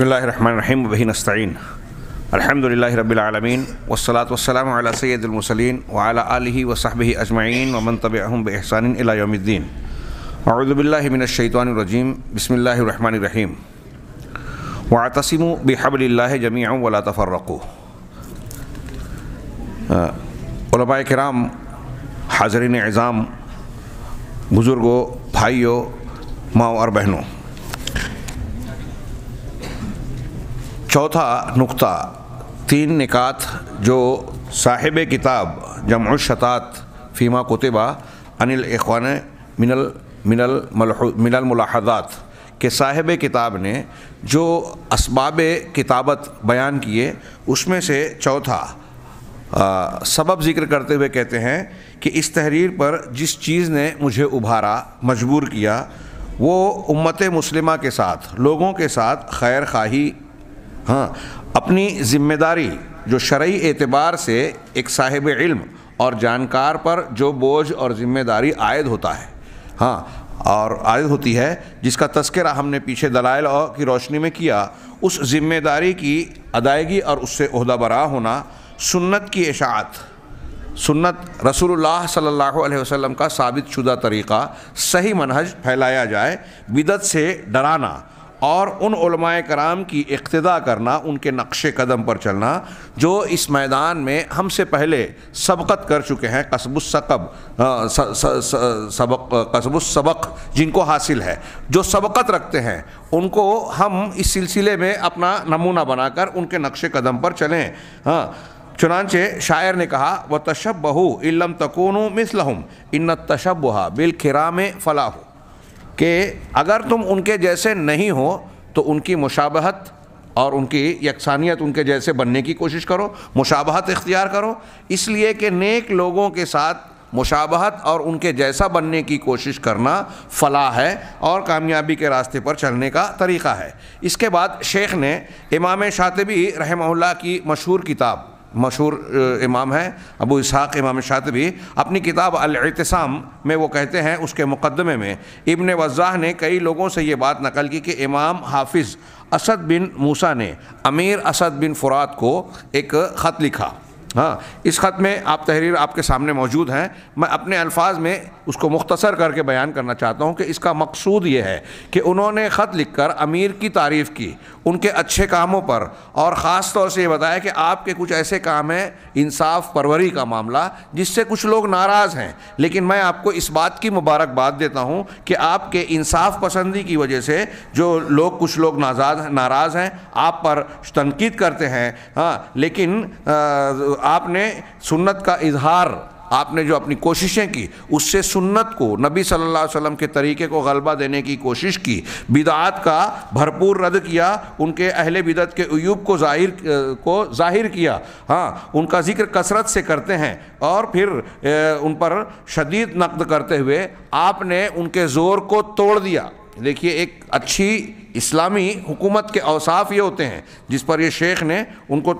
بسم الله الرحمن الرحيم وبه نستعين الحمد لله رب العالمين والصلاة والسلام على سيد المرسلين وعلى آله وصحبه أجمعين ومن تبعهم بإحسان إلى يوم الدين أعوذ بالله من الشيطان الرجيم بسم الله الرحمن الرحيم واعتصموا بحبل الله جميعا ولا تفرقوا علماء کرام حاضرین عظام بزرگو بھائیو ماؤ اور بہنوں चौथा नुक्ता तीन निकात जो साहिब किताब जम फ़ीमा कुतबा अनिल अखवान मिनल मिनल मिनल मुलाहदात के साहिब किताब ने जो इसबाब किताबत बयान किए उसमें से चौथा सबब ज़िक्र करते हुए कहते हैं कि इस तहरीर पर जिस चीज़ ने मुझे उभारा मजबूर किया वो उम्मत मुस्लिमा के साथ लोगों के साथ खैर खाही हाँ अपनी जिम्मेदारी जो शर्य एतबार से एक साहिब इल्म और जानकार पर जो बोझ और ज़िम्मेदारी आयद होता है हाँ और आयद होती है जिसका तस्करा हमने पीछे दलाइल की रोशनी में किया उस जिम्मेदारी की अदायगी और उससे उहदा बरा होना सुन्नत की इशात सुन्नत रसूलुल्लाह सल्लल्लाहु अलैहि वसल्लम का साबित शुदा तरीक़ा सही मनहज फैलाया जाए बिदत से डराना और उन कराम की इक्तदा करना उनके नक्श कदम पर चलना जो इस मैदान में हमसे पहले सबकत कर चुके हैं कसबुसकब सबक कसबुसबक जिनको हासिल है जो सबकत रखते हैं उनको हम इस सिलसिले में अपना नमूना बनाकर उनके नक्श कदम पर चलें हाँ चुनानचे शायर ने कहा व तशब बहू इलम तकोन मिसलहम इन तशब बिल खिरा में फलाहू कि अगर तुम उनके जैसे नहीं हो तो उनकी मुशाबहत और उनकी यकसानियत उनके जैसे बनने की कोशिश करो मुशाबहत इख्तियार करो इसलिए कि नेक लोगों के साथ मुशाबहत और उनके जैसा बनने की कोशिश करना फलाह है और कामयाबी के रास्ते पर चलने का तरीक़ा है इसके बाद शेख ने इमाम शातबी रहमल्ला की मशहूर किताब मशहूर इमाम हैं अबू इसहाक़ इमाम शातबी अपनी किताब अलतसाम में वो कहते हैं उसके मुकदमे में इबन वज़ाह ने कई लोगों से ये बात नकल की कि इमाम हाफिज़ असद बिन मूसा ने अमीर असद बिन फ़ुरात को एक ख़त लिखा हाँ इस ख़त में आप तहरीर आपके सामने मौजूद हैं मैं अपने अल्फाज में उसको मुख्तसर करके बयान करना चाहता हूँ कि इसका मकसूद ये है कि उन्होंने ख़त लिख कर अमीर की तारीफ़ की उनके अच्छे कामों पर और ख़ास तौर से ये बताया कि आपके कुछ ऐसे काम हैं इंसाफ परवरी का मामला जिससे कुछ लोग नाराज़ हैं लेकिन मैं आपको इस बात की मुबारकबाद देता हूँ कि आपके इंसाफ पसंदी की वजह से जो लोग कुछ लोग नाजाद नाराज़ हैं आप पर तनकीद करते हैं हाँ लेकिन आ, आपने सुन्नत का इजहार आपने जो अपनी कोशिशें की उससे सुन्नत को नबी सल्लल्लाहु अलैहि वसल्लम के तरीके को गलबा देने की कोशिश की बिदात का भरपूर रद्द किया उनके अहले बिदत के अयूब को जाहिर को जाहिर किया हाँ उनका जिक्र कसरत से करते हैं और फिर उन पर शदीद नकद करते हुए आपने उनके ज़ोर को तोड़ दिया देखिए एक अच्छी इस्लामी हुकूमत के अवसाफ ये होते हैं जिस पर ये शेख ने उनको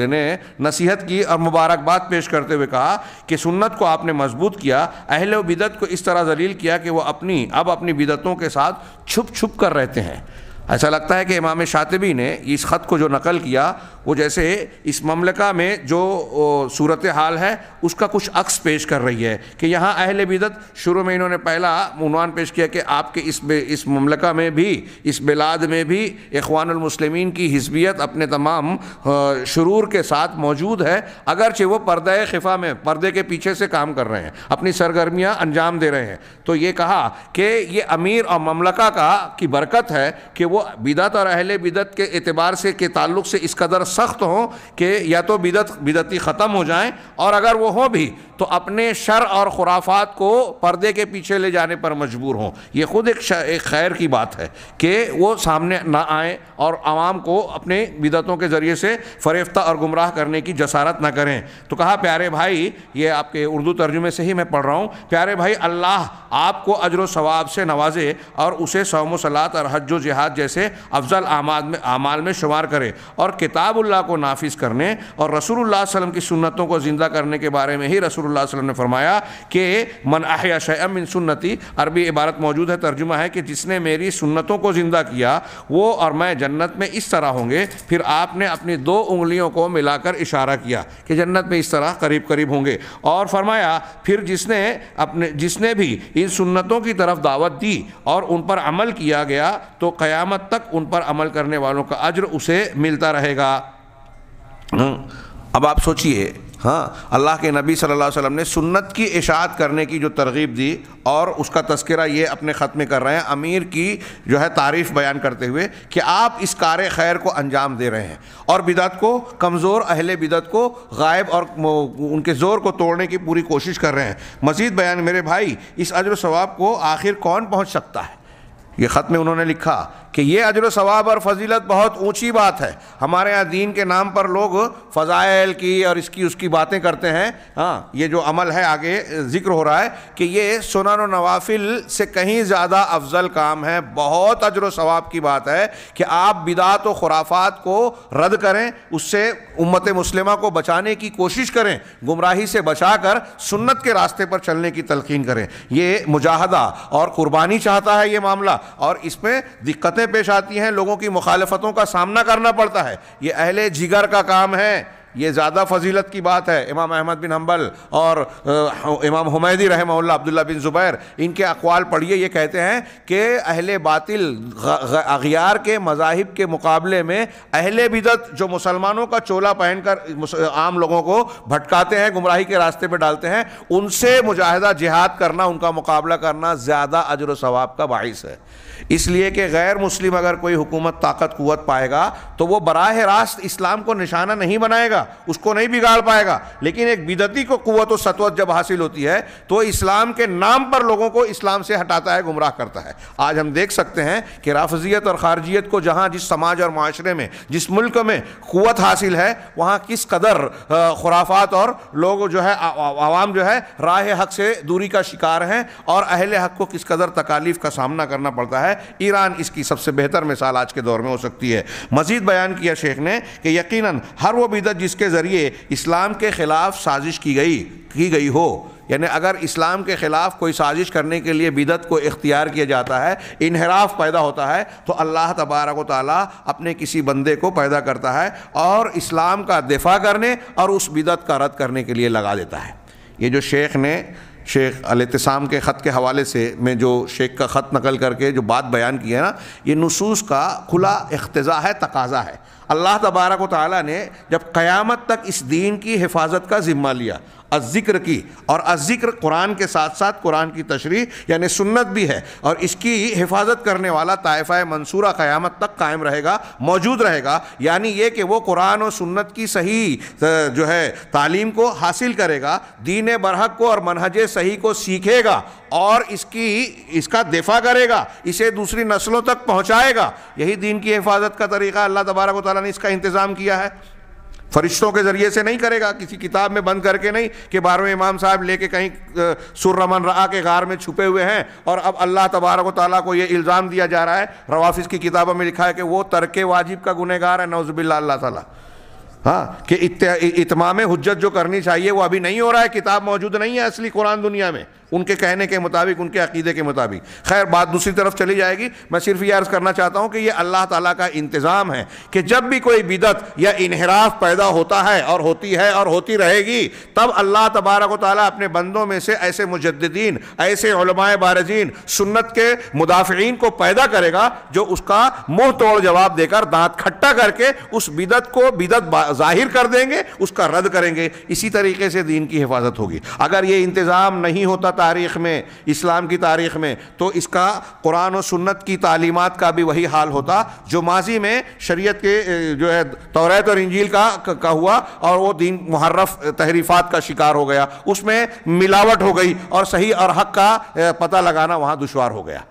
यानी नसीहत की और मुबारकबाद पेश करते हुए कहा कि सुन्नत को आपने मजबूत किया अहल बिदत को इस तरह जलील किया कि वह अपनी अब अपनी बिदतों के साथ छुप छुप कर रहते हैं ऐसा लगता है कि इमाम शातबी ने इस ख़त को जो नकल किया वो जैसे इस ममलका में जो सूरत हाल है उसका कुछ अक्स पेश कर रही है कि यहाँ अहल बिदत शुरू में इन्होंने पहला मनवान पेश किया कि आपके इस इस ममलका में भी इस बिलाद में भी अखवानमसलम की हिस्बियत अपने तमाम शुरूर के साथ मौजूद है अगरचे वो पर्दा खिफा में पर्दे के पीछे से काम कर रहे हैं अपनी सरगर्मियाँ अंजाम दे रहे हैं तो ये कहा कि ये अमीर और ममलका का की बरकत है कि वो बिदत और अहले बिदत के अतबार से के ताल्लुक से इस कदर सख्त हों कि या तो बिदत बिदती ख़त्म हो जाएं और अगर वह हों भी तो अपने शर और खुराफात को पर्दे के पीछे ले जाने पर मजबूर हों ये ख़ुद एक, एक खैर की बात है कि वो सामने ना आए और आवाम को अपने बिदतों के ज़रिए से फरेफ्ता और गुमराह करने की जसारत ना करें तो कहा प्यारे भाई ये आपके उर्दू तर्जुमे से ही मैं पढ़ रहा हूँ प्यारे भाई अल्लाह आपको अजर सवाब से नवाजे और उसे सौम सलात और हज जहाद जैसे अफजल आमाद में आमाल में शुमार करे और किताबुल्लाह को नाफिज करने और रसूलुल्लाह सल्लम की सुन्नतों को ज़िंदा करने के बारे में ही रसूलुल्लाह सल्लम ने फरमाया कि मन आहिया शैम इन अरबी इबारत मौजूद है तर्जुमा है कि जिसने मेरी सुन्नतों को ज़िंदा किया वो और मैं जन्नत में इस तरह होंगे फिर आपने अपनी दो उंगलियों को मिलाकर इशारा किया कि जन्नत में इस तरह करीब करीब होंगे और फरमाया फिर जिसने अपने जिसने भी इन सुन्नतों की तरफ दावत दी और उन पर अमल किया गया तो क़यामत क़यामत तक उन पर अमल करने वालों का अज्र उसे मिलता रहेगा हम्म। अब आप सोचिए हाँ अल्लाह के नबी सल्लल्लाहु अलैहि वसल्लम ने सुन्नत की इशात करने की जो तरगीब दी और उसका तस्करा ये अपने ख़त में कर रहे हैं अमीर की जो है तारीफ़ बयान करते हुए कि आप इस कार खैर को अंजाम दे रहे हैं और बिदत को कमज़ोर अहल बिदत को गायब और उनके ज़ोर को तोड़ने की पूरी कोशिश कर रहे हैं मज़ीद बयान मेरे भाई इस अजर सवाब को आखिर कौन पहुँच सकता है ये ख़त में उन्होंने लिखा कि ये अजर सवाब और फजीलत बहुत ऊंची बात है हमारे यहाँ दीन के नाम पर लोग फ़ज़ाइल की और इसकी उसकी बातें करते हैं हाँ ये जो अमल है आगे ज़िक्र हो रहा है कि ये सुनान व नवाफिल से कहीं ज़्यादा अफजल काम है बहुत अजर सवाब की बात है कि आप बिदात व खुराफात को रद्द करें उससे उम्मत मुस्लिमा को बचाने की कोशिश करें गुमराही से बचा कर सुन्नत के रास्ते पर चलने की तलकिन करें ये मुजाहदा और क़ुरबानी चाहता है ये मामला और इसमें दिक्कतें मुसीबतें पेश आती हैं लोगों की मुखालफतों का सामना करना पड़ता है ये अहले जिगर का काम है ये ज़्यादा फजीलत की बात है इमाम अहमद बिन हम्बल और इमाम हुमैदी रहमल्ला अब्दुल्ला बिन ज़ुबैर इनके अकवाल पढ़िए ये कहते हैं कि अहल बातिल अगियार के मजाहिब के मुकाबले में अहल बिदत जो मुसलमानों का चोला पहनकर आम लोगों को भटकाते हैं गुमराही के रास्ते पर डालते हैं उनसे मुजाहिदा जिहाद करना उनका मुकाबला करना ज़्यादा अजर वाब का बायस है इसलिए कि गैर मुस्लिम अगर कोई हुकूमत ताकत कुत पाएगा तो वो बराह रास्त इस्लाम को निशाना नहीं बनाएगा उसको नहीं बिगाड़ पाएगा लेकिन एक बिदती को कुत सतवत जब हासिल होती है तो इस्लाम के नाम पर लोगों को इस्लाम से हटाता है गुमराह करता है आज हम देख सकते हैं कि राफजियत और खारजियत को जहाँ जिस समाज और माशरे में जिस मुल्क में कुत हासिल है वहाँ किस कदर खुराफात और लोग जो है आवाम जो है राह हक से दूरी का शिकार हैं और अहल हक को किस कदर तकालीफ का सामना करना पड़ता है है ईरान इसकी सबसे बेहतर मिसाल आज के दौर में हो सकती है मजीद बयान किया शेख ने कि यकीन हर वो बिदत जिसके ज़रिए इस्लाम के ख़िलाफ़ साजिश की गई की गई हो यानी अगर इस्लाम के ख़िलाफ़ कोई साजिश करने के लिए बिदत को इख्तियार किया जाता है इनहराफ पैदा होता है तो अल्लाह तबारक ताली अपने किसी बंदे को पैदा करता है और इस्लाम का दिफा करने और उस बिदत का रद्द करने के लिए लगा देता है ये जो शेख ने शेख अलतसाम के ख़त के हवाले से मैं जो शेख का ख़त नकल करके जो बात बयान की है ना ये नसूस का खुला अख्तज़ा है तकाजा है अल्लाह तबारक ताली ने जब क़यामत तक इस दीन की हिफाजत का ज़िम्मा लिया अज़िक्र की और अज़िक्र कुरान के साथ साथ कुरान की तशरी यानि सुन्नत भी है और इसकी हिफाजत करने वाला तायफ़ा मंसूरा क़यामत तक कायम रहेगा मौजूद रहेगा यानि ये कि वो कुरान और सुन्नत की सही जो है तालीम को हासिल करेगा दीन बरहक को और मनहज सही को सीखेगा और इसकी इसका दिफा करेगा इसे दूसरी नस्लों तक पहुँचाएगा यही दीन की हिफाजत का तरीक़ा अल्लाह तबारक ताली ने इसका इंतज़ाम किया है फरिश्तों के ज़रिए से नहीं करेगा किसी किताब में बंद करके नहीं कि बारहवें इमाम साहब लेके कहीं सुरमन रहा के गार में छुपे हुए हैं और अब अल्लाह तबारक ताली को ये इल्ज़ाम दिया जा रहा है रवाफिस की किताबों में लिखा है कि वो तरक वाजिब का गुनहगार है नौजबिल्ला अल्लाह ताला हाँ कि इतमाम हजत जो करनी चाहिए वो अभी नहीं हो रहा है किताब मौजूद नहीं है असली कुरान दुनिया में उनके कहने के मुताबिक उनके अकीदे के मुताबिक खैर बात दूसरी तरफ चली जाएगी मैं सिर्फ ये अर्ज़ करना चाहता हूँ कि यह अल्लाह ताला का इंतज़ाम है कि जब भी कोई बिदत या इनहराफ पैदा होता है और होती है और होती रहेगी तब अल्लाह तबारक ताली अपने बंदों में से ऐसे मुजद्दीन ऐसे बारजीन सुन्नत के मुदाफ़ीन को पैदा करेगा जो उसका मुँह तोड़ जवाब देकर दांत खट्टा करके उस बिदत को बिदत जाहिर कर देंगे उसका रद्द करेंगे इसी तरीके से दीन की हिफाजत होगी अगर ये इंतज़ाम नहीं होता तारीख़ में इस्लाम की तारीख़ में तो इसका कुरान और सुन्नत की तालीमत का भी वही हाल होता जो माजी में शरीयत के जो है तौरत और इंजील का, का हुआ और वो दीन मुहर्रफ तहरीफ़ात का शिकार हो गया उसमें मिलावट हो गई और सही और हक का पता लगाना वहाँ दुशवार हो गया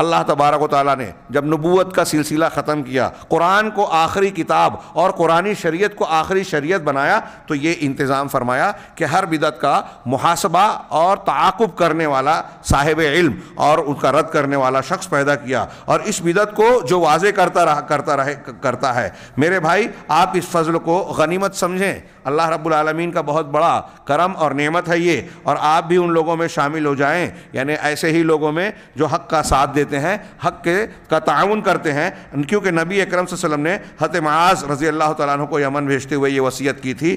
अल्लाह तबारक ताली ने जब नबूत का सिलसिला ख़त्म किया कुरान को आखिरी किताब और कुरानी शरीयत को आखिरी शरीयत बनाया तो ये इंतज़ाम फरमाया कि हर बिदत का मुहासबा और तक़ुब करने वाला साहिब इल्म और उनका रद्द करने वाला शख्स पैदा किया और इस बिदत को जो वाज करता रहा करता रहे करता है मेरे भाई आप इस फजल को गनीमत समझें अल्लाह रब्लमीन का बहुत बड़ा करम और नेमत है ये और आप भी उन लोगों में शामिल हो जाएँ यानी ऐसे ही लोगों में जो हक का साथ देते देते हैं हक के का ताउन करते हैं क्योंकि नबी अक्रम वसम ने हत माज रजी अल्लाह तु को यमन भेजते हुए ये वसीयत की थी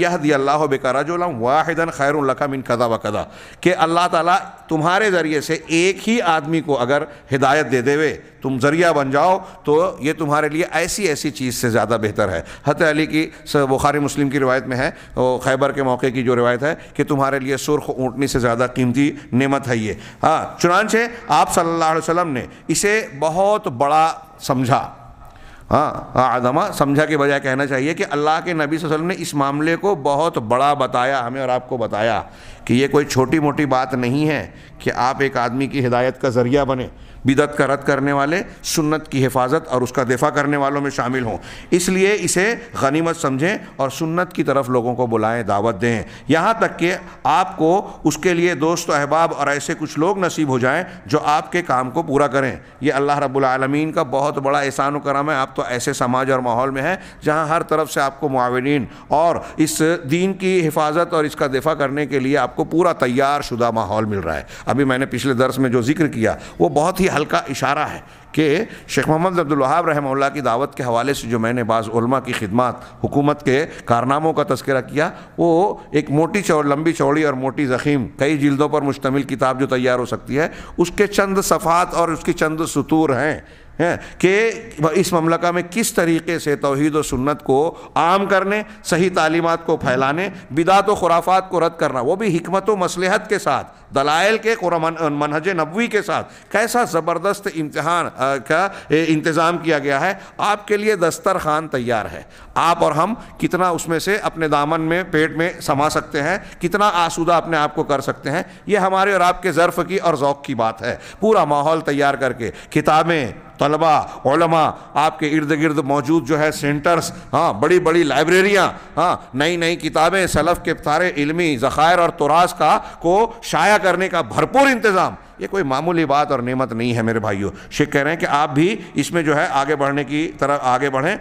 यह दी अल्लाह बेकारा जो वाहिदन खैर लखम इन कदा व कदा कि अल्लाह ताला तुम्हारे ज़रिए से एक ही आदमी को अगर हिदायत दे देवे तुम जरिया बन जाओ तो ये तुम्हारे लिए ऐसी ऐसी चीज़ से ज़्यादा बेहतर है हत अली की बुखारी मुस्लिम की रिवायत में है खैबर के मौके की जो रिवायत है कि तुम्हारे लिए सुर्ख ऊँटनी से ज़्यादा कीमती नेमत है ये हाँ चुनानचे आप सल्ला वसम ने इसे बहुत बड़ा समझा हाँ आदमा समझा के बजाय कहना चाहिए कि अल्लाह के नबी वसल्लम ने इस मामले को बहुत बड़ा बताया हमें और आपको बताया कि ये कोई छोटी मोटी बात नहीं है कि आप एक आदमी की हिदायत का ज़रिया बने बिदत का रद्द करने वाले सुन्नत की हिफाजत और उसका दिफा करने वालों में शामिल हों इसलिए इसे गनीमत समझें और सुन्नत की तरफ लोगों को बुलाएं दावत दें यहाँ तक कि आपको उसके लिए दोस्त अहबाब और ऐसे कुछ लोग नसीब हो जाएं जो आपके काम को पूरा करें यह अल्लाह रबालमीन का बहुत बड़ा एहसान करम है आप तो ऐसे समाज और माहौल में हैं जहाँ हर तरफ से आपको माविन और इस दीन की हिफाजत और इसका दिफा करने के लिए आपको पूरा तैयार शुदा माहौल मिल रहा है अभी मैंने पिछले दर्स में जो जिक्र किया वो बहुत ही हल्का इशारा है कि शेख मोहम्मद अब्दुलवाहाब रहमल्ला की दावत के हवाले से जो मैंने बाज़ा की खिदमत हुकूमत के कारनामों का तस्करा किया वो एक मोटी चौड़ लंबी चौड़ी और मोटी ज़ख़ीम कई जल्दों पर मुश्तमिल किताब जो तैयार हो सकती है उसके चंद सफ़ात और उसकी चंद सतूर हैं हैं कि इस ममलका में किस तरीके से तोहद व सुन्नत को आम करने सही तालीमत को फैलाने बिदात व खुराफात को रद्द करना वो भी हमत व मसलहत के साथ दलाइल के मनहज नबवी के साथ कैसा ज़बरदस्त इम्तहान का इंतज़ाम किया गया है आपके लिए दस्तर खान तैयार है आप और हम कितना उसमें से अपने दामन में पेट में समा सकते हैं कितना आसूदा अपने आप को कर सकते हैं ये हमारे और आपके ज़र्फ़ की और ओक़ की बात है पूरा माहौल तैयार करके किताबें तलबा ओलमा आपके इर्द गिर्द मौजूद जो है सेंटर्स हाँ बड़ी बड़ी लाइब्रेरियाँ हाँ नई नई किताबें सलफ़ के सारे इलमी ज़ख़ायर और तुरास का को शाया करने का भरपूर इंतज़ाम ये कोई मामूली बात और नेमत नहीं है मेरे भाइयों शेख कह रहे हैं कि आप भी इसमें जो है आगे बढ़ने की तरह आगे बढ़ें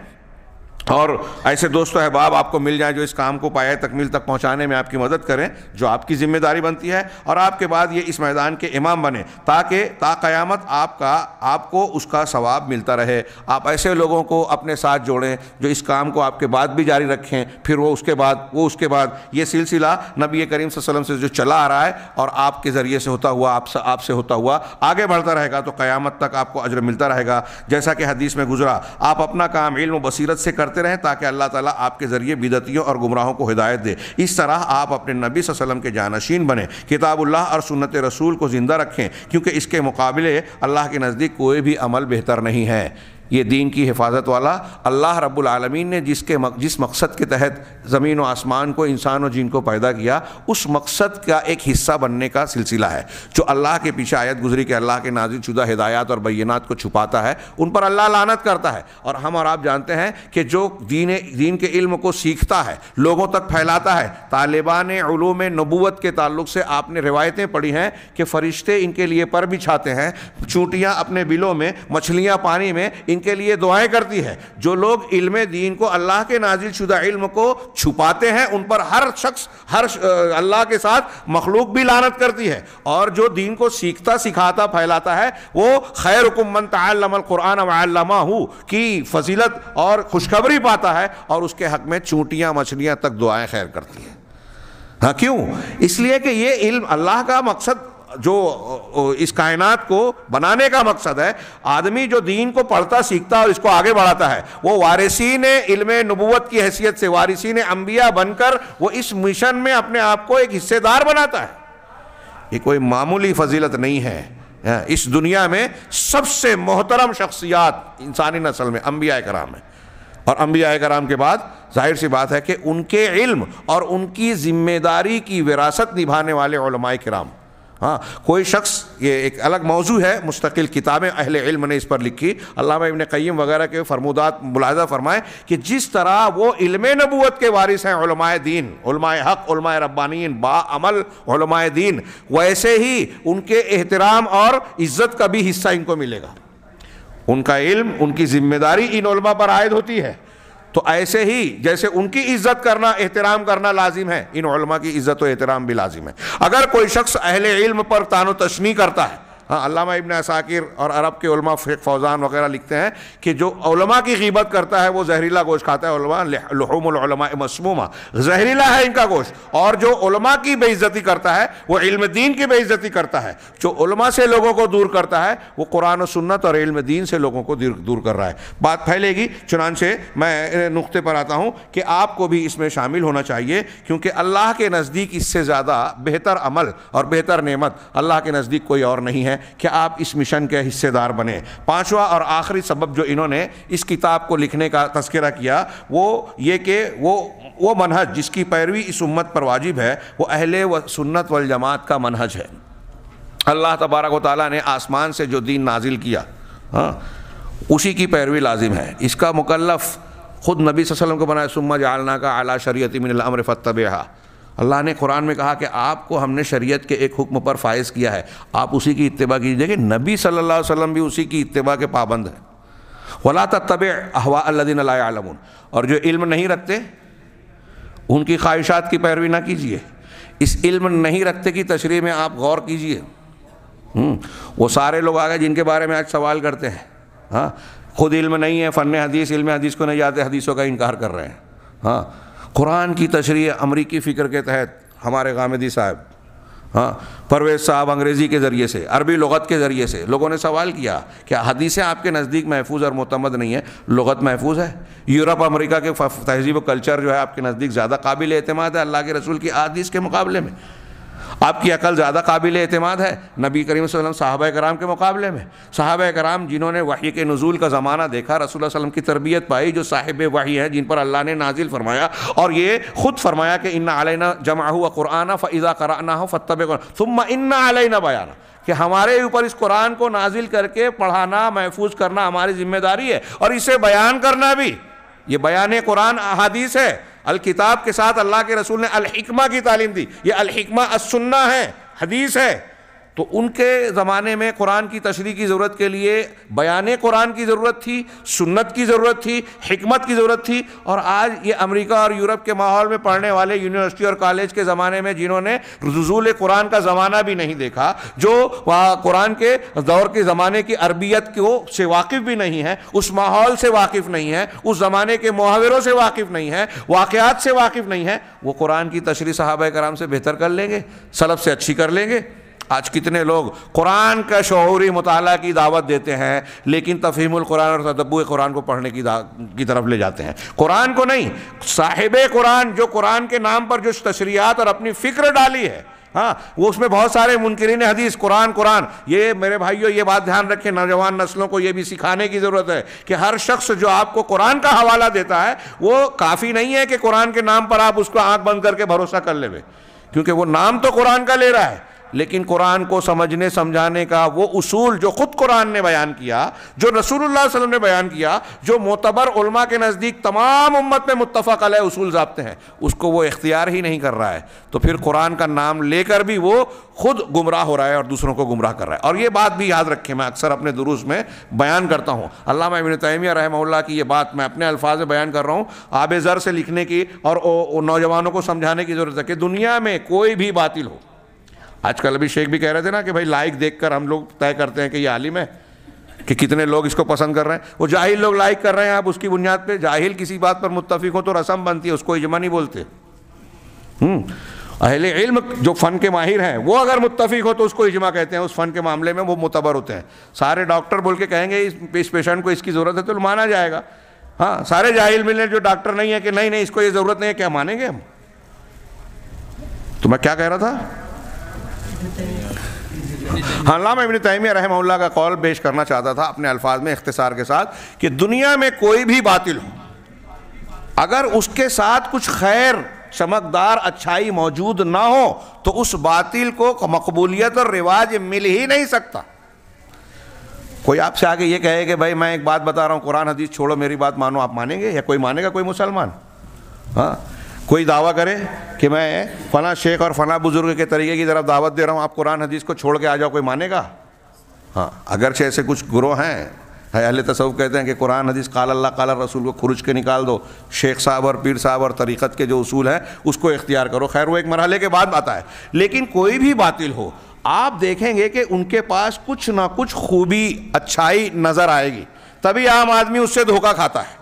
और ऐसे दोस्तों तो अहबाब आपको मिल जाए जो इस काम को पाया तकमील तक पहुंचाने में आपकी मदद करें जो आपकी ज़िम्मेदारी बनती है और आपके बाद ये इस मैदान के इमाम बने ताकि ताक़यामत आपका आपको उसका सवाब मिलता रहे आप ऐसे लोगों को अपने साथ जोड़ें जो इस काम को आपके बाद भी जारी रखें फिर वो उसके बाद वो उसके बाद ये सिलसिला नबी करीम वसलम से जो चला आ रहा है और आपके ज़रिए से होता हुआ आपसे आप होता हुआ आगे बढ़ता रहेगा तो क़्यामत तक आपको अजर मिलता रहेगा जैसा कि हदीस में गुजरा आप अपना काम इल्म बसीरत से कर करते रहें ताकि अल्लाह ताला आपके ज़रिए बिदतियों और गुमराहों को हिदायत दे इस तरह आप अपने नबी वसलम के जानशीन बने किताबुल्लाह और सुनत रसूल को ज़िंदा रखें क्योंकि इसके मुकाबले अल्लाह के नज़दीक कोई भी अमल बेहतर नहीं है ये दीन की हिफाजत वाला अल्लाह रब्बुल आलमीन ने जिसके मक, जिस मकसद के तहत ज़मीन व आसमान को इंसान और जिन को पैदा किया उस मकसद का एक हिस्सा बनने का सिलसिला है जो अल्लाह के पीछे आयत गुजरी के अल्लाह के नाजिल शुदा हिदायत और बैनात को छुपाता है उन पर अल्लाह लानत करता है और हम और आप जानते हैं कि जो दीन दीन के इल्म को सीखता है लोगों तक फैलाता है तालिबान ूम नबूत के ताल्लुक से आपने रिवायतें पढ़ी हैं कि फ़रिश्ते इनके लिए पर बिछाते हैं चूटियाँ अपने बिलों में मछलियाँ पानी में इन जिनके लिए दुआएं करती है जो लोग इल्म दीन को अल्लाह के नाजिल शुदा इल्म को छुपाते हैं उन पर हर शख्स हर अल्लाह के साथ मखलूक भी लानत करती है और जो दीन को सीखता सिखाता फैलाता है वो खैर हुकुमन तमक़ुरान वल्लमा हूँ की फजीलत और खुशखबरी पाता है और उसके हक में चूंटियाँ मछलियाँ तक दुआएँ खैर करती हैं हाँ क्यों इसलिए कि ये इल्म अल्लाह का मकसद जो इस कायनात को बनाने का मकसद है आदमी जो दीन को पढ़ता सीखता और इसको आगे बढ़ाता है वो वारिसी ने इल्म नबूत की हैसियत से वारिसी ने अम्बिया बनकर वो इस मिशन में अपने आप को एक हिस्सेदार बनाता है ये कोई मामूली फजीलत नहीं है इस दुनिया में सबसे मोहतरम शख्सियात इंसानी नस्ल में अम्बिया कराम है और अम्बिया कराम के बाद जाहिर सी बात है कि उनके इल्म और उनकी जिम्मेदारी की विरासत निभाने वाले कराम हाँ कोई शख्स ये एक अलग मौजू है मुस्तकिल किताबें अहल इल्म ने इस पर लिखी अल्लाह इबन क़यम वगैरह के फरमूदात मुलाजा फ़रमाए कि जिस तरह वो इल्म नबूत के वारिस हैं दीन हक़ रब्बानीन बामल दीन वैसे ही उनके एहतराम और इज़्ज़त का भी हिस्सा इनको मिलेगा उनका इल्म उनकी ज़िम्मेदारी इन पर आयद होती है तो ऐसे ही जैसे उनकी इज्जत करना एहतराम करना लाजिम है इन की इज्जत और एहतराम भी लाजिम है अगर कोई शख्स अहल इल्म पर तानो तशनी करता है हाँ अलामा इबन असाकिर और अरब के उलमा फौजान वगैरह लिखते हैं कि जो उलमा की गीबत करता है वो जहरीला गोश्त खाता है उलमा मसमूमा जहरीला है इनका गोश्त और जो उलमा की बेइज्जती करता है वो इल्म दीन की बेइज्जती करता है जो उलमा से लोगों को दूर करता है वो कुरान सुन्नत और इल्म दीन से लोगों को दूर कर रहा है बात फैलेगी चुनान से मैं नुक्ते पर आता हूँ कि आपको भी इसमें शामिल होना चाहिए क्योंकि अल्लाह के नज़दीक इससे ज़्यादा बेहतर अमल और बेहतर नेमत अल्लाह के नज़दीक कोई और नहीं है कि आप इस मिशन के हिस्सेदार बने पांचवा और आखिरी सबब जो इन्होंने इस किताब को लिखने का तस्करा किया वो ये कि वो वो मनहज जिसकी पैरवी इस उम्मत पर वाजिब है वो अहले व सुन्नत वल जमात का मनहज है अल्लाह तबारक वाली ने आसमान से जो दीन नाजिल किया हाँ उसी की पैरवी लाजिम है इसका मुकलफ़ ख़ुद नबी वसल्लम को बनाया सुम्मा जालना का आला शरीय मिन फ़तबहा अल्लाह ने कुरान में कहा कि आपको हमने शरीयत के एक हुक्म पर फायज़ किया है आप उसी की इतबा कीजिए कि नबी सल्लल्लाहु अलैहि वसल्लम भी उसी की इतबा के पाबंद है वला तब अहवा अल्लादीन और जो इल्म नहीं रखते उनकी ख्वाहिशात की पैरवी ना कीजिए इस इल्म नहीं रखते की तशरी में आप गौर कीजिए हम्म, वो सारे लोग आ गए जिनके बारे में आज सवाल करते हैं हाँ खुद इल्म नहीं है फ़न हदीस इल्म हदीस को नहीं जाते हदीसों का इनकार कर रहे हैं हाँ कुरान की तशरी अमरीकी फ़िक्र के तहत हमारे गामदी साहब हाँ परवेज़ साहब अंग्रेज़ी के ज़रिए से अरबी लगत के ज़रिए से लोगों ने सवाल किया कि हदीसें आपके नज़दीक महफूज और मतमद नहीं है लगत महफूज है यूरोप अमरीका के तहजीब कल्चर जो है आपके नज़दीक ज़्यादा काबिल अतमाद है अल्लाह के रसूल की हदीस के मुकाबले में आपकी अकल ज़्यादा काबिल अतमाद है नबी करीम वसल्लम साहब कराम के मुकाबले में साहब कराम जिन्होंने वही के नज़ुल का ज़माना देखा रसूल वसलम की तरबियत पाई जो साहिब वही हैं जिन पर अल्लाह ने नाजिल फरमाया और ये खुद फरमाया कि इन्ना आलना जमा हुआ कुराना फ़ैज़ा कराना हो फ़तब सुम्मा इन्ना आलना बयाना कि हमारे ऊपर इस कुरान को नाजिल करके पढ़ाना महफूज करना हमारी जिम्मेदारी है और इसे बयान करना भी ये बयान कुरान अहादीस है अलकिताब के साथ अल्लाह के रसूल ने अलहिकमा की तालीम दी ये अलहिकमा असुन्ना है हदीस है तो उनके ज़माने में कुरान की तशरी की ज़रूरत के लिए बयान कुरान की ज़रूरत थी सुन्नत की ज़रूरत थी हमत की ज़रूरत थी और आज ये अमेरिका और यूरोप के माहौल में पढ़ने वाले यूनिवर्सिटी और कॉलेज के ज़माने में जिन्होंने रजूल कुरान का ज़माना भी नहीं देखा जो कुरान के दौर के ज़माने की अरबियत को से वाकिफ़ भी नहीं है उस माहौल से वाकिफ़ नहीं है उस ज़माने के मुहावरों से वाकिफ़ नहीं है वाक़ात से वाकिफ़ नहीं है वो कुरान की तशरी साहब कराम से बेहतर कर लेंगे सलब से अच्छी कर लेंगे आज कितने लोग कुरान का शौरी मताल की दावत देते हैं लेकिन तफहीम कुरान और तदब्बू कुरान को पढ़ने की की तरफ ले जाते हैं कुरान को नहीं साहिब कुरान जो कुरान के नाम पर जो तशरियात और अपनी फ़िक्र डाली है हाँ वो उसमें बहुत सारे मुनकरीन हदीस कुरान कुरान ये मेरे भाइयों ये बात ध्यान रखें नौजवान नस्लों को ये भी सिखाने की ज़रूरत है कि हर शख्स जो आपको कुरान का हवाला देता है वो काफ़ी नहीं है कि कुरान के नाम पर आप उसको आँख बंद करके भरोसा कर ले क्योंकि वो नाम तो कुरान का ले रहा है लेकिन कुरान को समझने समझाने का वो उसूल जो ख़ुद कुरान ने बयान किया जो रसूलुल्लाह वसल्लम ने बयान किया जो मोतबर उलमा के नज़दीक तमाम उम्मत में मुतफ़क़ अलह उसूल जापते हैं उसको वो इख्तियार ही नहीं कर रहा है तो फिर कुरान का नाम लेकर भी वो खुद गुमराह हो रहा है और दूसरों को गुमराह कर रहा है और ये बात भी याद रखें मैं अक्सर अपने दुरुस्त में बयान करता हूँ अल्लाह इबन तैमिया रहमल्ला की ये बात मैं अपने अल्फाज में बयान कर रहा हूँ आब ज़र से लिखने की और नौजवानों को समझाने की ज़रूरत है कि दुनिया में कोई भी बातिल हो आजकल शेख भी कह रहे थे ना कि भाई लाइक देखकर हम लोग तय करते हैं कि ये आलिम है कि कितने लोग इसको पसंद कर रहे हैं वो जाहिल लोग लाइक कर रहे हैं आप उसकी बुनियाद पे जाहिल किसी बात पर मुतफिक हो तो रसम बनती है उसको इजमा नहीं बोलते हम्म। अहले इल्म जो फ़न के माहिर हैं वो अगर मुतफिक हो तो उसको इजमा कहते हैं उस फ़न के मामले में वो मुतबर होते हैं सारे डॉक्टर बोल के कहेंगे इस, इस पेशेंट को इसकी ज़रूरत है तो माना जाएगा हाँ सारे जाहिल मिले जो डॉक्टर नहीं है कि नहीं नहीं इसको ये ज़रूरत नहीं है क्या मानेंगे हम तो मैं क्या कह रहा था हलामा इबन तैमिया रहमल्ला का कौल पेश करना चाहता था अपने अल्फाज में इख्तसार के साथ कि दुनिया में कोई भी बातिल हो अगर उसके साथ कुछ खैर चमकदार अच्छाई मौजूद ना हो तो उस बातिल को मकबूलियत और रिवाज मिल ही नहीं सकता कोई आपसे आगे ये कहे कि भाई मैं एक बात बता रहा हूँ कुरान हदीस छोड़ो मेरी बात मानो आप मानेंगे या कोई मानेगा कोई मुसलमान हाँ कोई दावा करे कि मैं फ़ला शेख और फ़ला बुज़ुर्ग के तरीके की तरफ दावत दे रहा हूँ आप कुरान हदीस को छोड़ के आ जाओ कोई मानेगा हाँ अगरचे ऐसे कुछ ग्रोह हैं है अहल तसव कहते हैं कि कुरान हदीस काल अल्लाह काल रसूल को खुरुज के निकाल दो शेख साहब और पीर साहब और तरीक़त के जो असूल हैं उसको इख्तियार करो खैर वो एक मरहले के बाद आता है लेकिन कोई भी बातिल हो आप देखेंगे कि उनके पास कुछ ना कुछ खूबी अच्छाई नज़र आएगी तभी आम आदमी उससे धोखा खाता है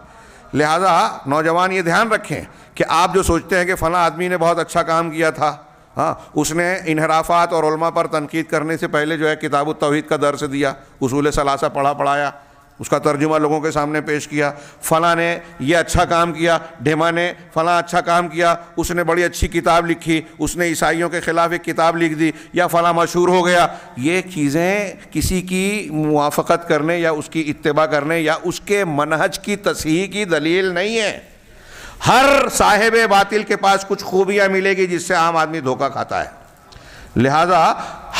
लिहाजा नौजवान ये ध्यान रखें कि आप जो सोचते हैं कि फ़ला आदमी ने बहुत अच्छा काम किया था हाँ उसने इनहराफात और उलमा पर तनकीद करने से पहले जो है किताब तोहहीद का दर्स दिया उसूल सलासा पढ़ा पढ़ाया उसका तर्जुमा लोगों के सामने पेश किया फ़लाँ ने ये अच्छा काम किया ढेमा ने फ़लाँ अच्छा काम किया उसने बड़ी अच्छी किताब लिखी उसने ईसाइयों के ख़िलाफ़ एक किताब लिख दी या फ़लाँ मशहूर हो गया ये चीज़ें किसी की मुआफ़त करने या उसकी इतबा करने या उसके मनहज की तसीह की दलील नहीं है हर साहेब बातिल के पास कुछ खूबियां मिलेगी जिससे आम आदमी धोखा खाता है लिहाजा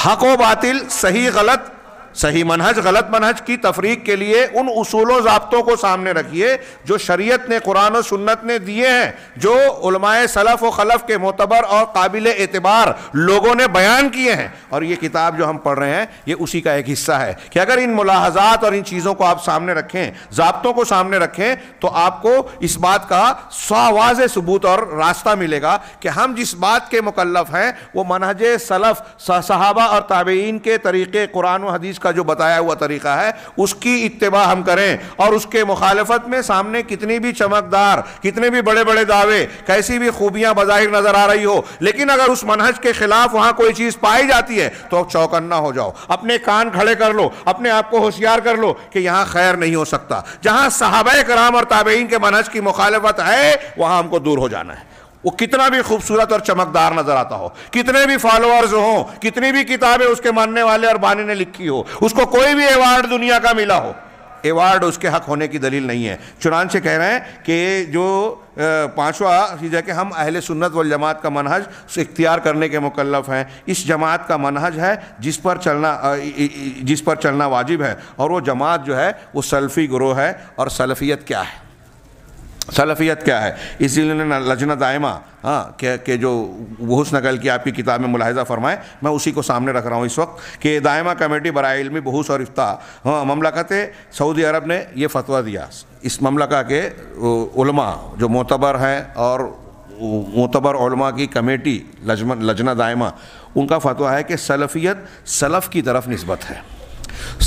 हक व बातिल सही गलत सही मनहज गलत मनहज की तफरीक के लिए उन उसूलों जबतों को सामने रखिए जो शरीयत ने कुरान और सुन्नत ने दिए हैं जो उलमाए सलफ़ व खलफ के मोतबर और काबिल एतबार लोगों ने बयान किए हैं और ये किताब जो हम पढ़ रहे हैं ये उसी का एक हिस्सा है कि अगर इन मुलाहजात और इन चीज़ों को आप सामने रखें जबतों को सामने रखें तो आपको इस बात का सवाज सबूत और रास्ता मिलेगा कि हम जिस बात के मुकलफ हैं वो मनहज सलफ़ सहाबा और ताबेन के तरीक़े कुरान हदीस का का जो बताया हुआ तरीका है उसकी इतवा हम करें और उसके मुखालफत में सामने कितनी भी चमकदार कितने भी बड़े बड़े दावे कैसी भी खूबियां बाहिर नज़र आ रही हो लेकिन अगर उस मनहज के खिलाफ वहां कोई चीज़ पाई जाती है तो चौकन्ना हो जाओ अपने कान खड़े कर लो अपने आप को होशियार कर लो कि यहां खैर नहीं हो सकता जहां साहब कराम और ताबेन के मनहज की मुखालफत है वहां हमको दूर हो जाना है वो कितना भी खूबसूरत और चमकदार नजर आता हो कितने भी फॉलोअर्स हों कितनी भी किताबें उसके मानने वाले और बानी ने लिखी हो उसको कोई भी अवार्ड दुनिया का मिला हो अवार्ड उसके हक होने की दलील नहीं है चुनान से कह रहे हैं कि जो पाँचवा चीज़ है कि हम अहल सुन्नत व जमात का मनहज इख्तियार करने के मुकल्लफ हैं इस जमात का मनहज है जिस पर चलना जिस पर चलना वाजिब है और वो जमात जो है वो सल्फ़ी ग्रोह है और सलफियत क्या है सलफियत क्या है इसीलिए उन्होंने लजन दायमा हाँ के, के जो बहुस नकल की आपकी किताब में मुलाहजा फरमाए मैं उसी को सामने रख रहा हूँ इस वक्त कि दायमा कमेटी बर इलमी बहूस और इफ्ता हाँ ममलकत सऊदी अरब ने यह फतवा दिया इस ममलका के उलमा जो मोतबर हैं और मोतबर उलमा की कमेटी लजमन लजना दायमा उनका फतवा है कि सलफियत सलफ़ की तरफ नस्बत है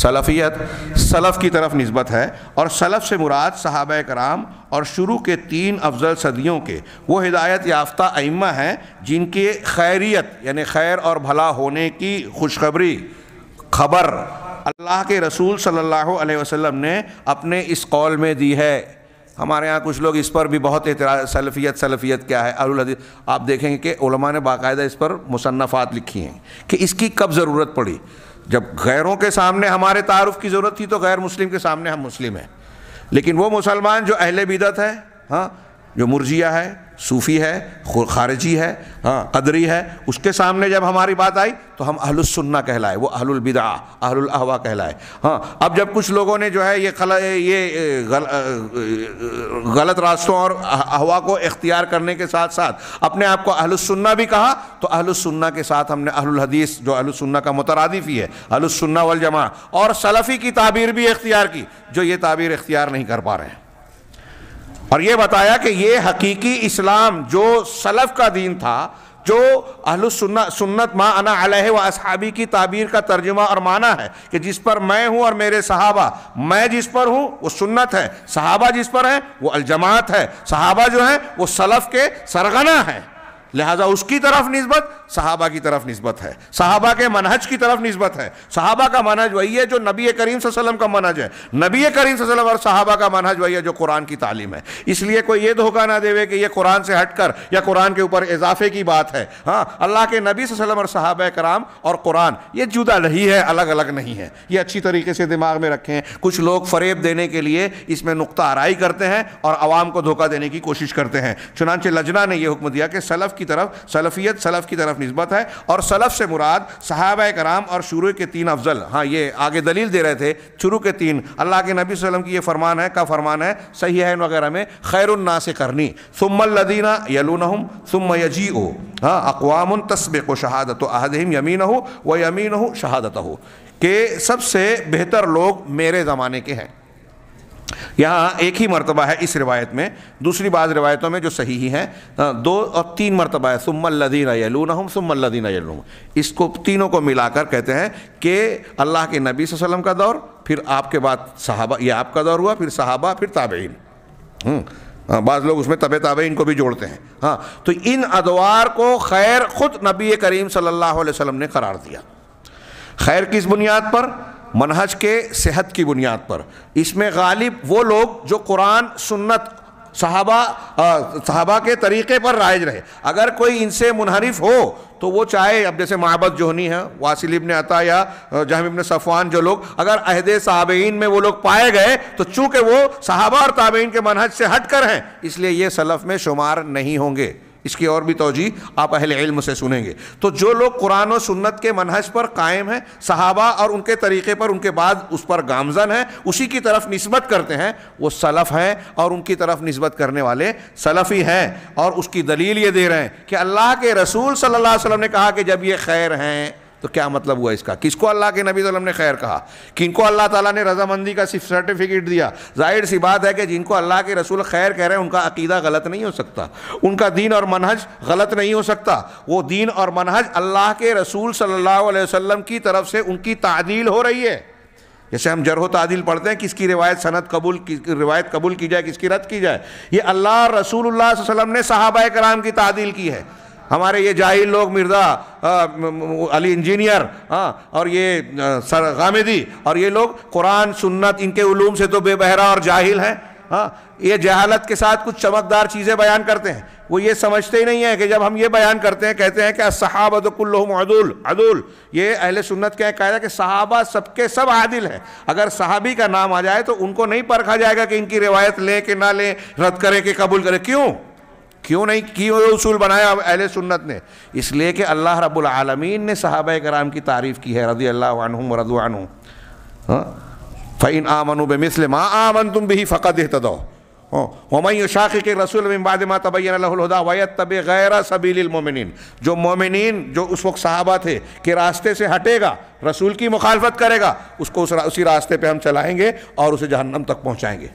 सलफ़ियत सलफ़ की तरफ नस्बत है और सलफ़ से मुराद साहब कराम और शुरू के तीन अफजल सदियों के वो हिदायत याफ्ता अम्मा हैं जिनके खैरियत यानि खैर और भला होने की खुशखबरी खबर अल्लाह के रसूल सल्लल्लाहु अलैहि वसल्लम ने अपने इस कॉल में दी है हमारे यहाँ कुछ लोग इस पर भी बहुत एतराज़ सलफ़ियत सलफ़ियत क्या है अरुल आप देखेंगे कि ने बाकायदा इस पर मुसन्फ़ात लिखी हैं कि इसकी कब ज़रूरत पड़ी जब गैरों के सामने हमारे तारफ़ की ज़रूरत थी तो गैर मुस्लिम के सामने हम मुस्लिम हैं लेकिन वो मुसलमान जो अहल बिदत है हाँ जो मुर्जिया है सूफ़ी है खारजी है हाँ कदरी है उसके सामने जब हमारी बात आई तो हम अहलुसन्ना कहलाए वो अहलुलबिदा अहलहवा कहलाए हाँ अब जब कुछ लोगों ने जो है ये खल ये गल, गलत रास्तों और अहवा को इख्तियार करने के साथ साथ अपने आप को अहलसन्ना भी कहा तो अहलुसन्ना के साथ हमने अहलहदीस जो अहलसन्ना का मुतरदिफ ही है अहलसन्ना वलजमा और सलफ़ी की ताबीर भी इख्तियार की जो ये ताबीर इख्तियार नहीं कर पा रहे हैं और ये बताया कि ये हकीकी इस्लाम जो सलफ़ का दीन था जो अहल सुन्नत माँ अना अलह व असहाबी की ताबीर का तर्जुमा और माना है कि जिस पर मैं हूँ और मेरे सहाबा मैं जिस पर हूँ वो सुन्नत है सहाबा जिस पर हैं वो अलजमात है सहाबा जो हैं वो सलफ़ के सरगना हैं लिहाजा उसकी तरफ नस्बत सहाबा की तरफ नस्बत है सहाबा के मनहज की तरफ नस्बत है सहाबा का मनहज वही है जो नबी करीम वसल्लम का मनहज है नबी करीम वसल्लम और सहाबा का मनहज वही है जो कुरान की तालीम है इसलिए कोई ये धोखा ना देवे कि यह कुरान से हटकर या कुरान के ऊपर इजाफे की बात है हाँ अल्लाह के नबी वसल्लम और साहब कराम और कुरान ये जुदा नहीं है अलग अलग नहीं है ये अच्छी तरीके से दिमाग में रखें कुछ लोग फरेब देने के लिए इसमें नुकता आरई करते हैं और आवाम को धोखा देने की कोशिश करते हैं चुनानचे लजना ने यह हुक्म दिया कि सलफ़ की तरफ सलफियत सलफ़ की तरफ नस्बत है और सलफ़ से मुराद साहब कराम और शुरू के तीन अफजल हाँ ये आगे दलील दे रहे थे शुरू के तीन अल्लाह के नबी वसम की ये फरमान है का फरमान है सही है वगैरह में खैरना से करनी सुमल्लदीना यलूनहम सुम यजी ओ हाँ अकवाम तस्बे शहादत अहदहिम यमीन हो व यमीन हो शहादत हो के सबसे बेहतर लोग मेरे ज़माने के हैं यहाँ एक ही मरतबा है इस रिवायत में दूसरी बात रिवायतों में जो सही ही है दो और तीन मरतबा है सुमल्लदीन यलून हम सुमल्लदीन यलून इसको तीनों को मिलाकर कहते हैं कि अल्लाह के नबी वसलम का दौर फिर आपके बाद सहाबा ये आपका दौर हुआ फिर सहाबा फिर ताबेन हम्म, बाज़ लोग उसमें तब ताबे इनको भी जोड़ते हैं हाँ तो इन अदवार को खैर खुद नबी करीम सल्लल्लाहु अलैहि वसल्लम ने करार दिया खैर किस बुनियाद पर मनहज के सेहत की बुनियाद पर इसमें गालिब वो लोग जो कुरान सुन्नत सहाबा आ, सहाबा के तरीके पर राइज रहे अगर कोई इनसे मुनहरफ हो तो वो चाहे अब जैसे महाबत जोहनी है वासिल इबन अता या जहम इबन सफ़वान जो लोग अगर अहद साहबीन में वो लोग पाए गए तो चूँकि वो सहाबा और ताबेन के मनहज से हट कर हैं इसलिए ये सलफ़ में शुमार नहीं होंगे इसकी और भी तोजी आप अहले इल्म से सुनेंगे तो जो लोग कुरान और सुन्नत के मनहज पर कायम हैं सहाबा और उनके तरीके पर उनके बाद उस पर गामजन है उसी की तरफ नस्बत करते हैं वो सलफ़ हैं और उनकी तरफ नस्बत करने वाले सलफ़ी हैं और उसकी दलील ये दे रहे हैं कि अल्लाह के रसूल सल्ला वसलम ने कहा कि जब ये खैर हैं तो क्या मतलब हुआ इसका किसको अल्लाह के नबी ने खैर कहा किनको अल्लाह ताला ने रजामंदी का सिर्फ सर्टिफिकेट दिया जाहिर सी बात है कि जिनको अल्लाह के रसूल खैर कह रहे हैं उनका अकीदा गलत नहीं हो सकता उनका दीन और मनहज गलत नहीं हो सकता वो दीन और मनहज अल्लाह के रसूल सल्लल्लाहु अलैहि वसल्लम की तरफ से उनकी तादील हो रही है जैसे हम जरह तादिल पढ़ते हैं किसकी रिवायत सनत कबूल की रिवायत कबूल की जाए किसकी रद्द की जाए ये अल्लाह रसूल वसल्लम ने साहबा कराम की तादील की है हमारे ये जाहिल लोग मिर्जा अली इंजीनियर हाँ और ये सर गामिदी और ये लोग कुरान सुन्नत इनके उलूम से तो बेबहरा और जाहिल हैं हाँ ये जहालत के साथ कुछ चमकदार चीज़ें बयान करते हैं वो ये समझते ही नहीं हैं कि जब हम ये बयान करते हैं कहते हैं कि सहाबतकुल्लहमदुल तो अदुल ये अहल सुन्नत क्या कायदा कि सहाबा सबके सब आदिल हैं अगर सहाबी का नाम आ जाए तो उनको नहीं परखा जाएगा कि इनकी रिवायत लें कि ना लें रद्द करें कि कबूल करें क्यों क्यों नहीं क्यों उसूल बनाया अहल सुन्नत ने इसलिए कि अल्लाह रब्बुल आलमीन ने सहाब कराम की तारीफ़ की है रदी अल्लाह रदुआन फ़ैन आमनु बे माँ आमन तुम भी फ़क़त तदो ममई शाख के रसूल बादमा वैत तब गैर सबीलमिन जो मोमिन जो उस वक्त साहबा थे कि रास्ते से हटेगा रसूल की मुखालफत करेगा उसको उस रा, उसी रास्ते पर हम चलाएंगे और उसे जहन्नम तक पहुँचाएंगे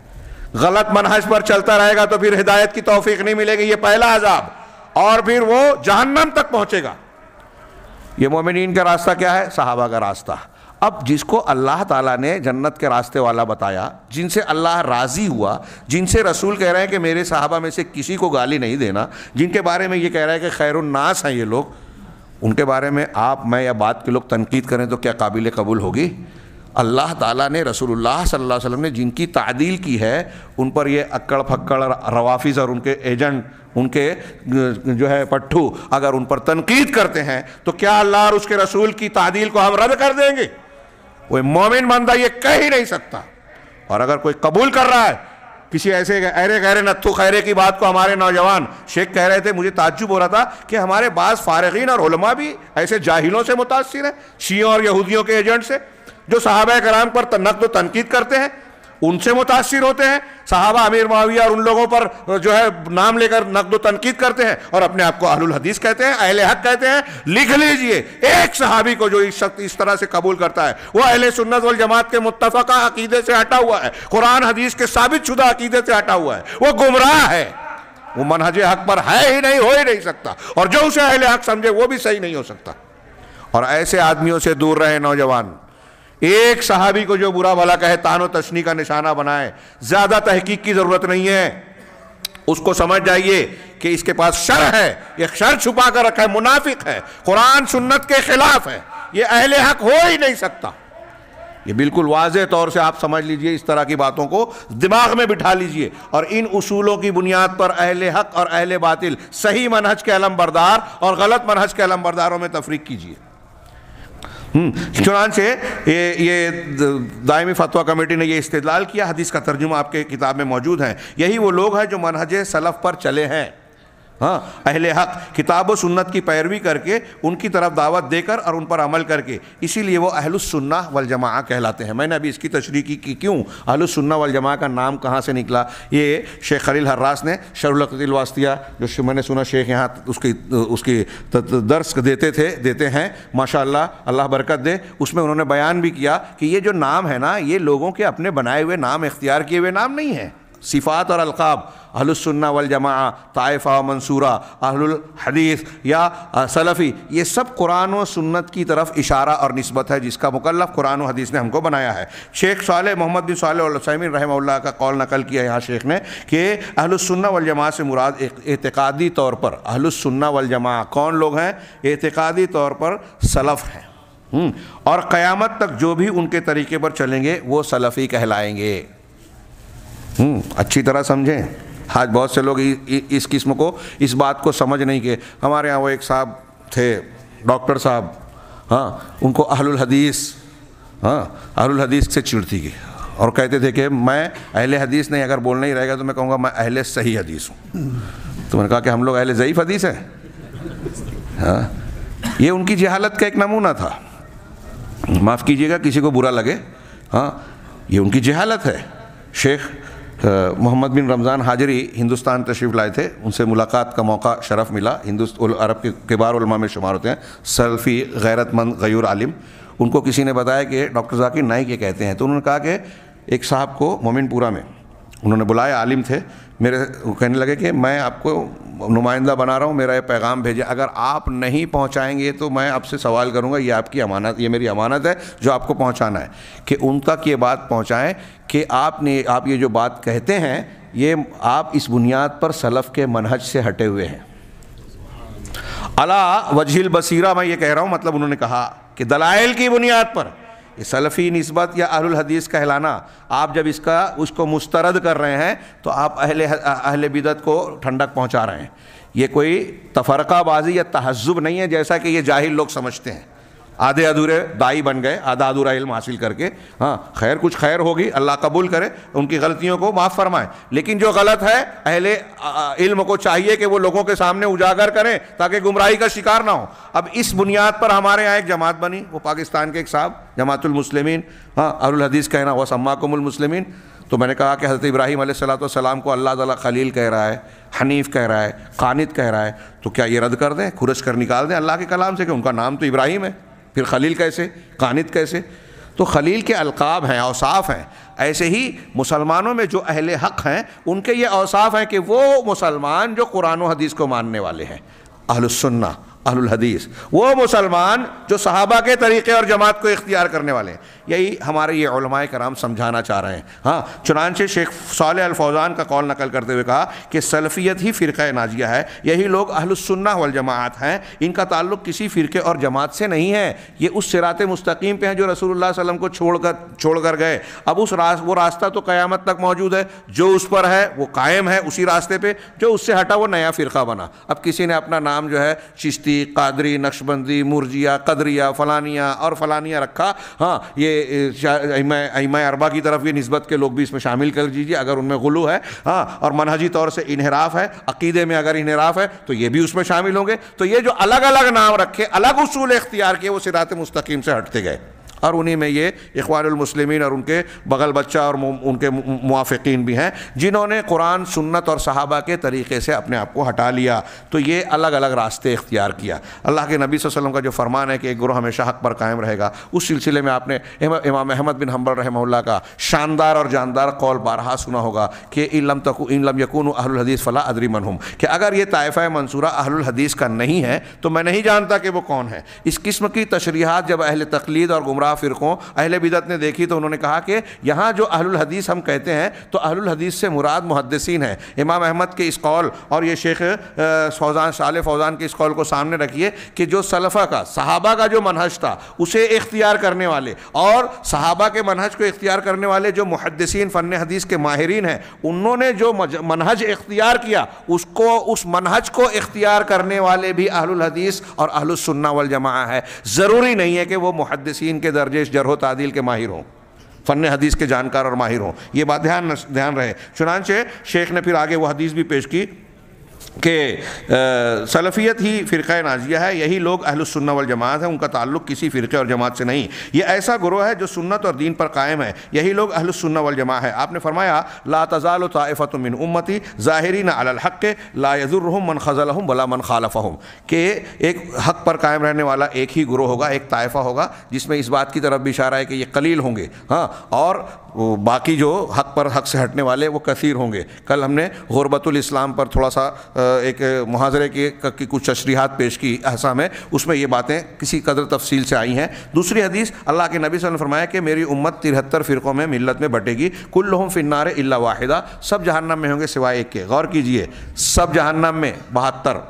गलत मनहज पर चलता रहेगा तो फिर हिदायत की तोफीक नहीं मिलेगी ये पहला अजाब और फिर वो जहन्नम तक पहुंचेगा ये मोमिन का रास्ता क्या है साहबा का रास्ता अब जिसको अल्लाह ताला ने जन्नत के रास्ते वाला बताया जिनसे अल्लाह राज़ी हुआ जिनसे रसूल कह रहे हैं कि मेरे साहबा में से किसी को गाली नहीं देना जिनके बारे में ये कह रहा है कि खैरनास हैं ये लोग उनके बारे में आप मैं या बात के लोग तनकीद करें तो क्या काबिल कबूल होगी अल्लाह ताला ने रसूलुल्लाह सल्लल्लाहु अलैहि वसल्लम ने जिनकी तादील की है उन पर ये अक्कड़ फक्कड़ रवाफिज़ और उनके एजेंट उनके जो है पट्टू अगर उन पर तनकीद करते हैं तो क्या अल्लाह और उसके रसूल की तादील को हम रद्द कर देंगे वो मोमिन बंदा ये कह ही नहीं सकता और अगर कोई कबूल कर रहा है किसी ऐसे अरे गहरे नत्थु खैरे की बात को हमारे नौजवान शेख कह रहे थे मुझे ताज्जुब हो रहा था कि हमारे बास फारगीन और उलमा भी ऐसे जाहिलों से मुतासर हैं शियों और यहूदियों के एजेंट से जो साहब कराम पर नकद तनकीद करते हैं उनसे मुतासर होते हैं साहबा अमीर माविया और उन लोगों पर जो है नाम लेकर नकद तनकीद करते हैं और अपने आप को अहल हदीस कहते हैं अहल हक कहते हैं लिख लीजिए एक सहाबी को जो इस शक्ति इस तरह से कबूल करता है वो अहल सुन्नत वल जमात के मुतफ़ा अकीदे से हटा हुआ है कुरान हदीस के साबित शुदा अकीदे से हटा हुआ है वो गुमराह है वो मनहज हक पर है ही नहीं हो ही नहीं सकता और जो उसे अहल हक समझे वो भी सही नहीं हो सकता और ऐसे आदमियों से दूर रहे नौजवान एक सहाबी को जो बुरा भला कहे तानो तशनी का निशाना बनाए ज्यादा तहकीक की जरूरत नहीं है उसको समझ जाइए कि इसके पास शर है ये शर छुपा कर रखा है मुनाफिक है कुरान सुन्नत के खिलाफ है ये अहले हक हो ही नहीं सकता ये बिल्कुल वाज तौर से आप समझ लीजिए इस तरह की बातों को दिमाग में बिठा लीजिए और इन उसूलों की बुनियाद पर अहले हक और अहले बातिल सही मनहज के अलम बरदार और गलत मनहज के अलम बरदारों में तफरीक कीजिए हम्म, चुनान से ये ये दायमी फतवा कमेटी ने ये इस्तेदलाल किया हदीस का तर्जुमा आपके किताब में मौजूद है यही वो लोग हैं जो मनहज सलफ़ पर चले हैं हाँ अहले हक किताब सुन्नत की पैरवी करके उनकी तरफ दावत देकर और उन पर अमल करके इसीलिए वो अहलसन्ना जमा कहलाते हैं मैंने अभी इसकी तशरी की कि क्यों अहलसन्ना वलजमा का नाम कहाँ से निकला ये शेख खलील हर्रास ने शरुलकतिलवास्तिया जो मैंने सुना शेख यहाँ उसकी उसकी दर्श देते थे देते हैं माशा अल्लाह बरकत दे उसमें उन्होंने बयान भी किया कि ये जो नाम है ना ये लोगों के अपने बनाए हुए नाम इख्तियार किए हुए नाम नहीं हैं सिफ़ात और अलकाब अहलसन्ना वलजमा ताइफ़ा मंसूरा अहलहदीस या सलफ़ी ये सब कुरान व सुन्नत की तरफ इशारा और नस्बत है जिसका मुकल्फ कुरान और हदीस ने हमको बनाया है शेख साल मोहम्मद बिन सालसमिन रहमल्ला का कौल नकल किया यहाँ शेख ने कि अहलसन्ना वलजमा से मुराद एतकादी तौर पर अहलसन्ना वलजमा कौन लोग हैं एतकादी तौर पर सलफ़ हैं हम्म, और क़यामत तक जो भी उनके तरीके पर चलेंगे वो सलफ़ी कहलाएँगे हम्म, अच्छी तरह समझें आज बहुत से लोग इस किस्म को इस बात को समझ नहीं के हमारे यहाँ वो एक साहब थे डॉक्टर साहब हाँ उनको अहलुल हदीस हाँ अहलुल हदीस से चिड़ती गई और कहते थे कि मैं अहले हदीस नहीं अगर बोलना ही रहेगा तो मैं कहूँगा मैं अहले सही हदीस हूँ तो मैंने कहा कि हम लोग अहले ज़यीफ़ हदीस हैं हाँ ये उनकी जहालत का एक नमूना था माफ़ कीजिएगा किसी को बुरा लगे हाँ ये उनकी जहालत है शेख मोहम्मद बिन रमज़ान हाजरी हिंदुस्तान तशरीफ़ लाए थे उनसे मुलाकात का मौका शरफ़ मिला हिंदुस्त अरब के किबार में शुमार होते हैं सल्फ़ी गैरतमंद गयूर आलिम उनको किसी ने बताया कि डॉक्टर जाकिर नाइक ये कहते हैं तो उन्होंने कहा कि एक साहब को मोमिनपुरा में उन्होंने बुलाया आलिम थे मेरे कहने लगे कि मैं आपको नुमाइंदा बना रहा हूँ मेरा ये पैगाम भेजे अगर आप नहीं पहुँचाएंगे तो मैं आपसे सवाल करूँगा ये आपकी अमानत ये मेरी अमानत है जो आपको पहुँचाना है कि उन तक ये बात पहुँचाएँ कि आपने आप ये जो बात कहते हैं ये आप इस बुनियाद पर सलफ़ के मनहज से हटे हुए हैं अला वजील बसीरा मैं ये कह रहा हूँ मतलब उन्होंने कहा कि दलाइल की बुनियाद पर सलफ़ी नस्बत या अहुल हदीस कहलाना आप जब इसका उसको मुस्तरद कर रहे हैं तो आप अहल अहल बिदत को ठंडक पहुंचा रहे हैं ये कोई तफरकाबाजी या तहजब नहीं है जैसा कि ये जाहिल लोग समझते हैं आधे अधूरे दाई बन गए आधा अधूरा इल्म हासिल करके हाँ खैर कुछ खैर होगी अल्लाह कबूल करे उनकी गलतियों को माफ़ फरमाए लेकिन जो गलत है अहले इल्म को चाहिए कि वो लोगों के सामने उजागर करें ताकि गुमराही का शिकार ना हो अब इस बुनियाद पर हमारे यहाँ एक जमात बनी वो पाकिस्तान के एक साहब जमातुलमसलमिन हाँ अरुलहदीस कहना हुआ सम्माकुमलमसलमिन तो मैंने कहा कि हज़रत इब्राहिम सलाम को अल्लाह ताला खलील कह रहा है हनीफ कह रहा है खानिद कह रहा है तो क्या ये रद्द कर दें खुरश कर निकाल दें अल्लाह के कलाम से कि उनका नाम तो इब्राहिम है फिर खलील कैसे कानित कैसे तो खलील के अलकाब हैं औसाफ़ हैं ऐसे ही मुसलमानों में जो अहल हक हैं उनके ये औसाफ़ हैं कि वो मुसलमान जो कुरान हदीस को मानने वाले हैं अहलसन्ना अहलहदीस वो मुसलमान जो सहाबा के तरीक़े और जमात को इख्तियार करने वाले हैं यही हमारे ये कराम समझाना चाह रहे हैं हाँ चुनानचे शेख साल अलफौजान का कौल नकल करते हुए कहा कि सलफ़ियत ही फ़िर नाजिया है यही लोग अहलसन्ना वलजमात हैं इनका ताल्लुक किसी फ़िरके और जमात से नहीं है ये उस सिरात मुस्तकीम पर हैं जो रसूल वसलम को छोड़ कर छोड़ कर गए अब उस रास् वो रास्ता तो क़्यामत तक मौजूद है जो उस पर है वो कायम है उसी रास्ते पर जो उससे हटा वो नया फ़िरका बना अब किसी ने अपना नाम जो है चिश्ती कादरी नक्शबंदी मुरजिया कदरिया फ़लानिया और फ़लानिया रखा हाँ ये इमाम अरबा की तरफ ये नस्बत के लोग भी इसमें शामिल कर दीजिए अगर उनमें गुलू है हाँ और मनहजी तौर से इनहराफ है अकीदे में अगर इनहराफ है तो ये भी उसमें शामिल होंगे तो ये जो अलग अलग नाम रखे अलग उसूल इख्तियार किए वो सिरात मुस्तकीम से हटते गए और उन्हीं में ये इखवानमसलिमिन और उनके बगल बच्चा और उनके मुआफ़ीन भी हैं जिन्होंने कुरान सुन्नत और सहाबा के तरीके से अपने आप को हटा लिया तो ये अलग अलग रास्ते इख्तियार किया अल्लाह के नबी वसम का जो फरमान है कि एक गुरु हमेशा हक पर कायम रहेगा उस सिलसिले में आपने इमाम अहमद बिन हम्बर रहमल का शानदार और जानदार कौल बारहा सुना होगा कि इलम तक इलम यकून अहलहदीस फ़ला अदरी मनहूम कि अगर ये तायफ़ा मंसूरा अहलहदीस का नहीं है तो मैं नहीं जानता कि वो कौन है इस किस्म की तशरीहत जब अहल तकलीद और गुमराह गुमराह फ़िरकों अहल बिदत ने देखी तो उन्होंने कहा कि यहाँ जो अहलुल हदीस हम कहते हैं तो अहलुल हदीस से मुराद मुहदसिन है इमाम अहमद के इस कौल और ये शेख फौजान शाल फौजान के इस कौल को सामने रखिए कि जो सलफ़ा का सहाबा का जो मनहज था उसे इख्तियार करने वाले और सहाबा के मनहज को इख्तियार करने वाले जो मुहदसिन फ़न हदीस के माहरीन हैं उन्होंने जो मनहज इख्तियार किया उसको उस मनहज को इख्तियार करने वाले भी अहलुल हदीस और अहलसन्ना वल जमा है ज़रूरी नहीं है कि वो मुहदसिन के दर्जे जरह तादील के माहिर हों फ़न हदीस के जानकार और माहिर हों ये बात ध्यान ध्यान रहे चुनानचे शेख ने फिर आगे वह हदीस भी पेश की कि सलफ़ियत ही फ़िरक़ नाजिया है यही लोग अहलसन्ना वजमात हैं उनका ताल्लुक़ किसी फ़िरक़े और जमात से नहीं ये ऐसा ग्रोह है जो सुन्नत और दीन पर कायम है यही लोग अहलसन्ना वजमा है आपने फरमाया ला तज़ाल ताफ़तमिन उम्मती ज़ाहरी अलहक ला यज़ुरहम मन हम वला मन हम के एक हक पर कायम रहने वाला एक ही ग्रोह होगा एक ताइफ़ा होगा जिसमें इस बात की तरफ भी इशारा है कि ये कलील होंगे हाँ और वो बाकी जो हक पर हक से हटने वाले वो कसीर होंगे कल हमने गुरबतुल इस्लाम पर थोड़ा सा एक मुहाजरे की, की कुछ तशरीहत पेश की अहसा में उसमें ये बातें किसी कदर तफसील से आई हैं दूसरी हदीस अल्लाह के नबी ने फरमाया कि मेरी उम्मत तिहत्तर फ़िरक़ों में मिलत में बटेगी कुल लहम फिन्नार अल्ला वाहिदा सब जहन्नम में होंगे सिवाय एक के गौर कीजिए सब जहन्नम में बहत्तर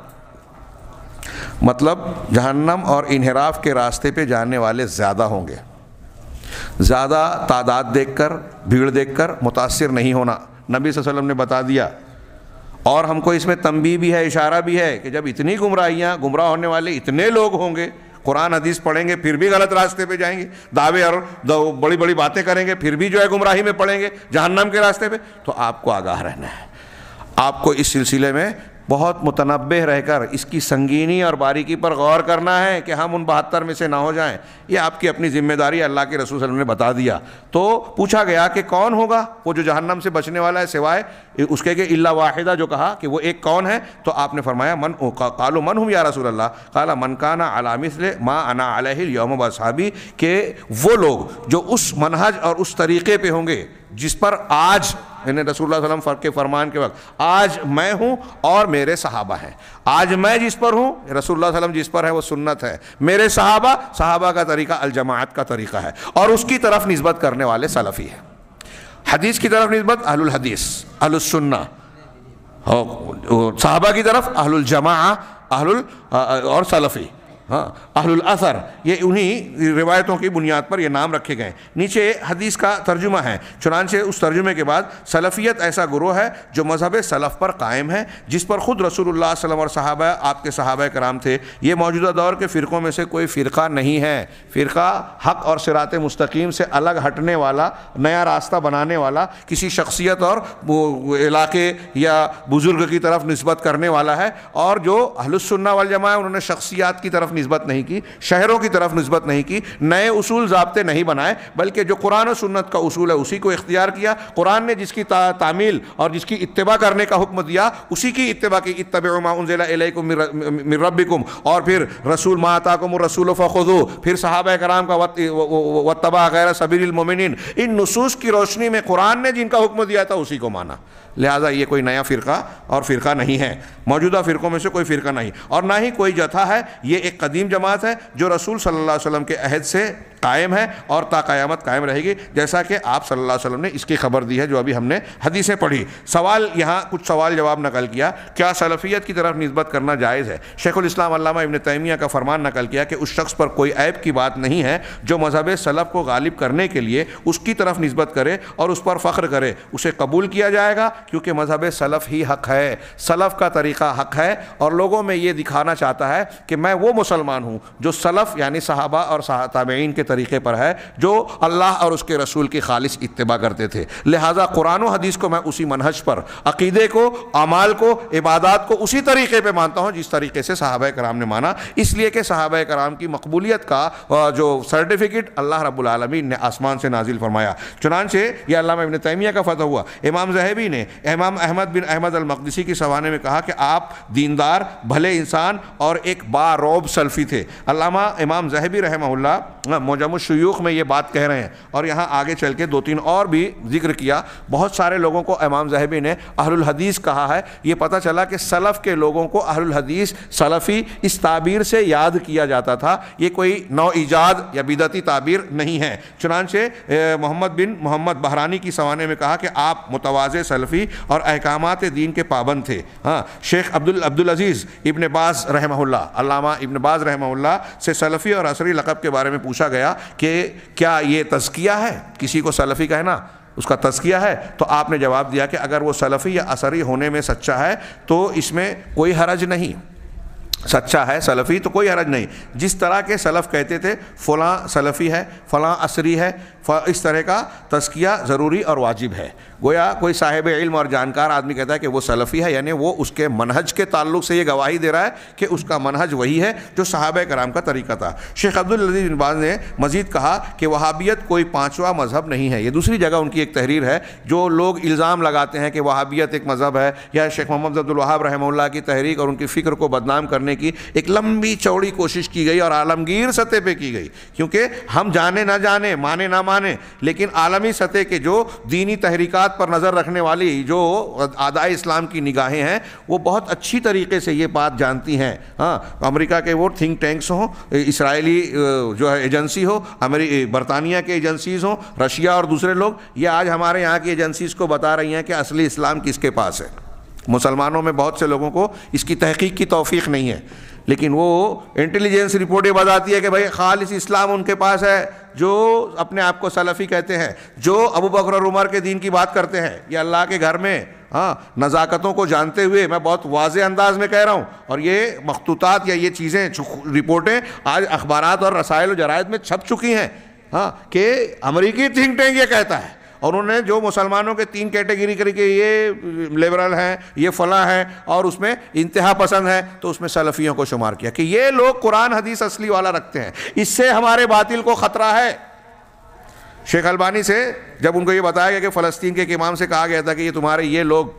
मतलब जहन्नम और इनहराफ के रास्ते पर जाने वाले ज़्यादा होंगे ज़्यादा तादाद देखकर भीड़ देखकर मुतासर नहीं होना नबी वसल्लम ने बता दिया और हमको इसमें तंबी भी है इशारा भी है कि जब इतनी गुमराहियाँ गुमराह होने वाले इतने लोग होंगे कुरान हदीस पढ़ेंगे फिर भी गलत रास्ते पे जाएंगे दावे और बड़ी बड़ी बातें करेंगे फिर भी जो है गुमराही में पढ़ेंगे जहन्नम के रास्ते पे तो आपको आगाह रहना है आपको इस सिलसिले में बहुत मुतनब रहकर इसकी संगीनी और बारीकी पर गौर करना है कि हम उन बहत्तर में से ना हो जाएं ये आपकी अपनी ज़िम्मेदारी अल्लाह के रसूल ने बता दिया तो पूछा गया कि कौन होगा वो जो जहन्नम से बचने वाला है सिवाय उसके के इल्ला वाहिदा जो कहा कि वो एक कौन है तो आपने फरमाया मन कालो मन हूँ या रसूल अल्लाह कला मन काना माँ अना अलहल योम वसाबी के वो लोग जो उस मनहज और उस तरीक़े पर होंगे जिस पर आज इन्हें रसूलुल्लाह वसल्लम के फरमान के वक्त आज मैं हूँ और मेरे सहाबा हैं आज मैं जिस पर हूँ रसूलुल्लाह वसल्लम जिस पर है वो सुन्नत है मेरे सहाबा सहाबा का तरीका अलजमात का तरीका है और उसकी तरफ नस्बत करने वाले सलफ़ी है हदीस की तरफ नस्बत अहलदीस अहलसन्ना अहलुसन्ना सहाबा की तरफ अहलजमा अहल और सलफ़ी हाँ अहल असर ये उन्हीं रिवायतों की बुनियाद पर ये नाम रखे गए नीचे हदीस का तर्जुमा है चुनानचे उस तर्जुमे के बाद सलफ़ियत ऐसा गुरु है जो मजहब सलफ़ पर कायम है जिस पर ख़ुद रसूलुल्लाह वसलम और साहबा आपके सहाबा कराम थे ये मौजूदा दौर के फ़िरक़ों में से कोई फ़िरका नहीं है फ़िरका हक और सिरात मुस्तकीम से अलग हटने वाला नया रास्ता बनाने वाला किसी शख्सियत और इलाके या बुज़ुर्ग की तरफ नस्बत करने वाला है और जो अहलसन्ना वाल जमा है उन्होंने शख्सियात की तरफ नस्बत नहीं की शहरों की तरफ नस्बत नहीं की नए उसूल जबते नहीं बनाए बल्कि जो कुरान और सुन्नत का उसूल है उसी को इख्तियार किया कुरान ने जिसकी ता, तामील और जिसकी इतबा करने का हुक्म दिया उसी की इतबा की इतबाउमिरबिकुम और फिर रसूल माताकुम रसूल फ़ुदो फिर साहब कराम का वतबा गैर सबीरमिन इन नसूस की रोशनी में कुरान ने जिनका हुक्म दिया था उसी को माना लिहाजा ये कोई नया फ़िरका और फ़िरका नहीं है मौजूदा फ़िरक़ों में से कोई फ़िरका नहीं और ना ही कोई जथा है ये एक कदीम जमात है जो रसूल सल्ला वसम के अहद से कायम है और ताक़यामत कायम रहेगी जैसा कि आप सल्ला वसम ने इसकी खबर दी है जो अभी हमने हदीसें पढ़ी सवाल यहाँ कुछ सवाल जवाब नकल किया क्या सलफ़ियत की तरफ नस्बत करना जायज़ है शेखुलस्लाम अलामा इबन तैमिया का फरमान नकल किया कि उस शख्स पर कोई ऐब की बात नहीं है जो मजहब सलफ़ को गालिब करने के लिए उसकी तरफ नस्बत करे और उस पर फ़ख्र करे उसे कबूल किया जाएगा क्योंकि मजहब सलफ़ ही हक है सलफ़ का तरीक़ा हक है और लोगों में ये दिखाना चाहता है कि मैं वो मुसलमान हूँ जो सलफ़ यानी सहाबा और ताबेन के तरीक़े पर है जो अल्लाह और उसके रसूल की खालिस इतबा करते थे लिहाजा कुरान हदीस को मैं उसी मनहज पर अकीदे को अमाल को इबादत को उसी तरीक़े पर मानता हूँ जिस तरीके से साहब कराम ने माना इसलिए कि साहब कराम की मकबूलीत का जो सर्टिफिकेट अल्लाह रबालमीन ने आसमान से नाजिल फरमाया चुनानचे यह अल्लाह इबन तैमिया का फतह हुआ इमाम जहबी ने इमाम अहमद बिन अहमद अलमकदसी की सवाने में कहा कि आप दीनदार भले इंसान और एक बारोब सल्फ़ी थे अलामा इमाम जहबी रहमल्ला मोजमशयूख में ये बात कह रहे हैं और यहाँ आगे चल के दो तीन और भी जिक्र किया बहुत सारे लोगों को इमाम जहबी ने अहलहदीस कहा है ये पता चला कि सलफ़ के लोगों को अहलहदीस सलफ़ी इस ताबीर से याद किया जाता था ये कोई नौ ईजाद या बिदती ताबीर नहीं है चुनानचे मोहम्मद बिन मोहम्मद बहरानी की सवाने में कहा कि आप मुतवाज़ सलफ़ी भी और अहकाम दीन के पाबंद थे हाँ शेख अब्दुल अब्दुल अजीज़ इबन बाज़ रहमल्ला इबन बाज़ रहमल्ला से सलफ़ी और असरी लकब के बारे में पूछा गया कि क्या ये तजकिया है किसी को सलफ़ी कहना उसका तस्किया है तो आपने जवाब दिया कि अगर वो सलफ़ी या असरी होने में सच्चा है तो इसमें कोई हरज नहीं सच्चा है सलफ़ी तो कोई हरज नहीं जिस तरह के सलफ़ कहते थे फ़लाँ सलफ़ी है फ़लाँ असरी है इस तरह का तस्किया ज़रूरी और वाजिब है गोया कोई साहिब इल्म और जानकार आदमी कहता है कि वो सलफ़ी है यानी वो उसके मनहज के ताल्लुक से ये गवाही दे रहा है कि उसका मनहज वही है जो साहब कराम का तरीका था शेख अब्दुल्लजी बाज ने मज़ीद कहा कि वहाबियत कोई पाँचवा मजहब नहीं है ये दूसरी जगह उनकी एक तहरीर है जो लोग इल्ज़ाम लगाते हैं कि वहाबियत एक मज़हब है या शेख मोहम्मद अब्दुलवाहाब रहमल्ला की तहरीक और उनकी फ़िक्र को बदनाम करने की एक लंबी चौड़ी कोशिश की गई और आलमगीर सतह पर की गई क्योंकि हम जाने ना जाने माने ना माने माने लेकिन आलमी सतह के जो दीनी तहरीक पर नज़र रखने वाली जो आदाय इस्लाम की निगाहें हैं वो बहुत अच्छी तरीके से ये बात जानती हैं हाँ अमरीका के वो थिंक टैंक्स हों इसराइली जो है एजेंसी हो अमेरि बरतानिया के एजेंसीज़ हों रशिया और दूसरे लोग ये आज हमारे यहाँ की एजेंसीज़ को बता रही हैं कि असली इस्लाम किसके पास है मुसलमानों में बहुत से लोगों को इसकी तहकीक की तोफ़ी नहीं है लेकिन वो इंटेलिजेंस रिपोर्ट ये बताती है कि भाई खालिस इस्लाम उनके पास है जो अपने आप को सलफ़ी कहते हैं जो अबू बकर और उमर के दीन की बात करते हैं ये अल्लाह के घर में हाँ नज़ाकतों को जानते हुए मैं बहुत वाज अंदाज में कह रहा हूँ और ये मखतूतात या ये चीज़ें रिपोर्टें आज अखबार और रसायल जराइद में छप चुकी हैं हाँ कि अमरीकी थिंक टैंक ये कहता है और उन्होंने जो मुसलमानों के तीन कैटेगरी करके ये लिबरल हैं ये फला है और उसमें इंतहा पसंद है तो उसमें सलफ़ियों को शुमार किया कि ये लोग कुरान हदीस असली वाला रखते हैं इससे हमारे बातिल को ख़तरा है शेख अलबानी से जब उनको ये बताया गया कि फ़लस्तीन के एक इमाम से कहा गया था कि ये तुम्हारे ये लोग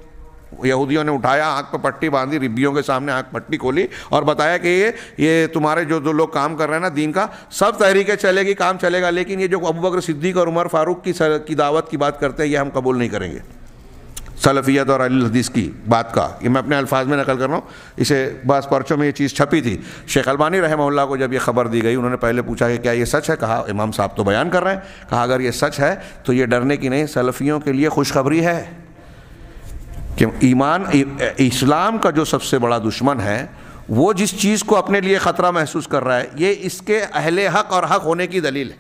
यहूदियों ने उठाया आँख पर पट्टी बांधी रिब्बियों के सामने आँख पट्टी खोली और बताया कि ये ये तुम्हारे जो दो लोग काम कर रहे हैं ना दीन का सब तहरीके चलेगी काम चलेगा लेकिन ये जो अबू बकर सिद्दीक और उमर फारूक की सर, की दावत की बात करते हैं ये हम कबूल नहीं करेंगे सलफियत और अली हदीस की बात का ये मैं अपने अल्फाज में नकल कर रहा हूँ इसे बस पर्चों में ये चीज़ छपी थी शेख अलबानी रहमल्ला को जब ये खबर दी गई उन्होंने पहले पूछा कि क्या ये सच है कहा इमाम साहब तो बयान कर रहे हैं कहा अगर ये सच है तो ये डरने की नहीं सलफ़ियों के लिए खुशखबरी है कि ईमान इस्लाम का जो सबसे बड़ा दुश्मन है वो जिस चीज़ को अपने लिए ख़तरा महसूस कर रहा है ये इसके अहले हक और हक होने की दलील है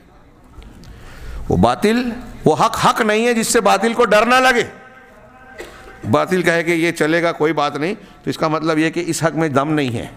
वो बातिल वो हक हक नहीं है जिससे बातिल को डर ना लगे बातिल कहे कि ये चलेगा कोई बात नहीं तो इसका मतलब ये कि इस हक में दम नहीं है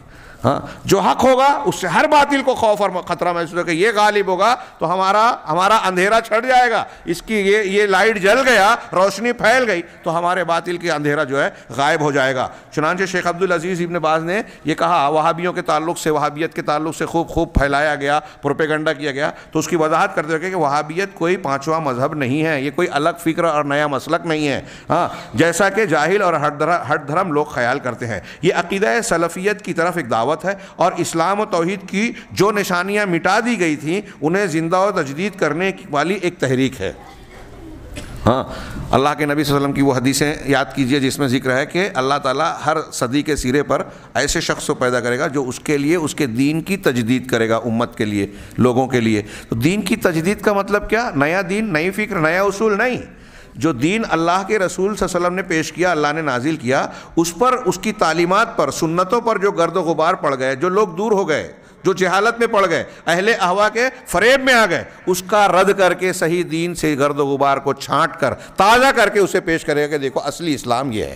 हाँ जो हक होगा उससे हर बातिल को खौफ और खतरा महसूस होगा ये गालिब होगा तो हमारा हमारा अंधेरा छट जाएगा इसकी ये ये लाइट जल गया रोशनी फैल गई तो हमारे बातिल की अंधेरा जो है गायब हो जाएगा चुनानचे शेख अब्दुल अजीज़ इबन बाज ने यह कहा वहाबियों के ताल्लुक से वहाबियत के ताल्लुक से खूब खूब फैलाया गया प्रोपेगंडा किया गया तो उसकी वजाहत करते हुए कि वहाबियत कोई पाँचवा मजहब नहीं है ये कोई अलग फ़िक्र और नया मसलक नहीं है हाँ जैसा कि जाहिल और हट धर्म लोग ख्याल करते हैं ये अकीद सलफ़ियत की तरफ एक दावा दावत है और इस्लाम और तोहद की जो निशानियाँ मिटा दी गई थी उन्हें ज़िंदा और तजदीद करने वाली एक तहरीक है हाँ अल्लाह के नबी वसल्लम की वो हदीसें याद कीजिए जिसमें जिक्र है कि अल्लाह ताला हर सदी के सिरे पर ऐसे शख्स को पैदा करेगा जो उसके लिए उसके दीन की तजदीद करेगा उम्मत के लिए लोगों के लिए तो दीन की तजदीद का मतलब क्या नया दीन नई फिक्र नया उसूल नहीं जो दीन अल्लाह के रसूल वसल्लम ने पेश किया अल्लाह ने नाजिल किया उस पर उसकी तालीमत पर सुन्नतों पर जो गर्द गुबार पड़ गए जो लोग दूर हो गए जो जहालत में पड़ गए अहले अहवा के फरेब में आ गए उसका रद्द करके सही दीन से गर्द गुबार को छाँट कर ताज़ा करके उसे पेश करेगा कि देखो असली इस्लाम यह है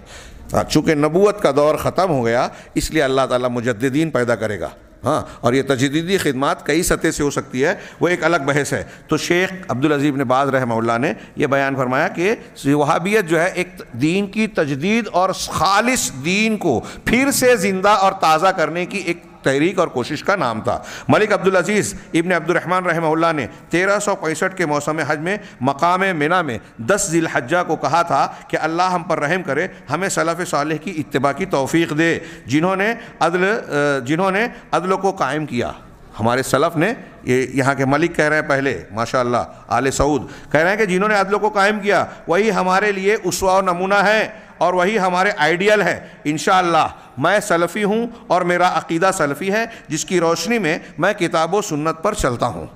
हाँ, चूँकि नबूत का दौर ख़त्म हो गया इसलिए अल्लाह ताली मुजद्दीन पैदा करेगा हाँ और ये तजदीदी खदमात कई सतह से हो सकती है वो एक अलग बहस है तो शेख अब्दुल अजीब ने बाज रहमल्ला ने यह बयान फरमाया कि वहाबियत जो है एक दीन की तजदीद और खालिश दीन को फिर से ज़िंदा और ताज़ा करने की एक तहरीक और कोशिश का नाम था मलिक अब्दुल अजीज़ इबन अब्दुलरहमान रहमल ने तेरह सौ पैंसठ के मौसम हज में मकाम मिना में दस जिलहजा को कहा था कि अल्लाह हम पर रहम करे हमें सलाफ़ साल की इतबा की तोफ़ी दे जिन्होंने अदल जिन्होंने अदल को कायम किया हमारे सलफ़ ने ये यहाँ के मलिक कह रहे हैं पहले माशा आल सऊद कह रहे हैं कि जिन्होंने अदलों को कायम किया वही हमारे लिए उसवा नमूना है और वही हमारे आइडियल है इन मैं सलफ़ी हूँ और मेरा अकीदा सलफ़ी है जिसकी रोशनी में मैं किताब व सुन्नत पर चलता हूँ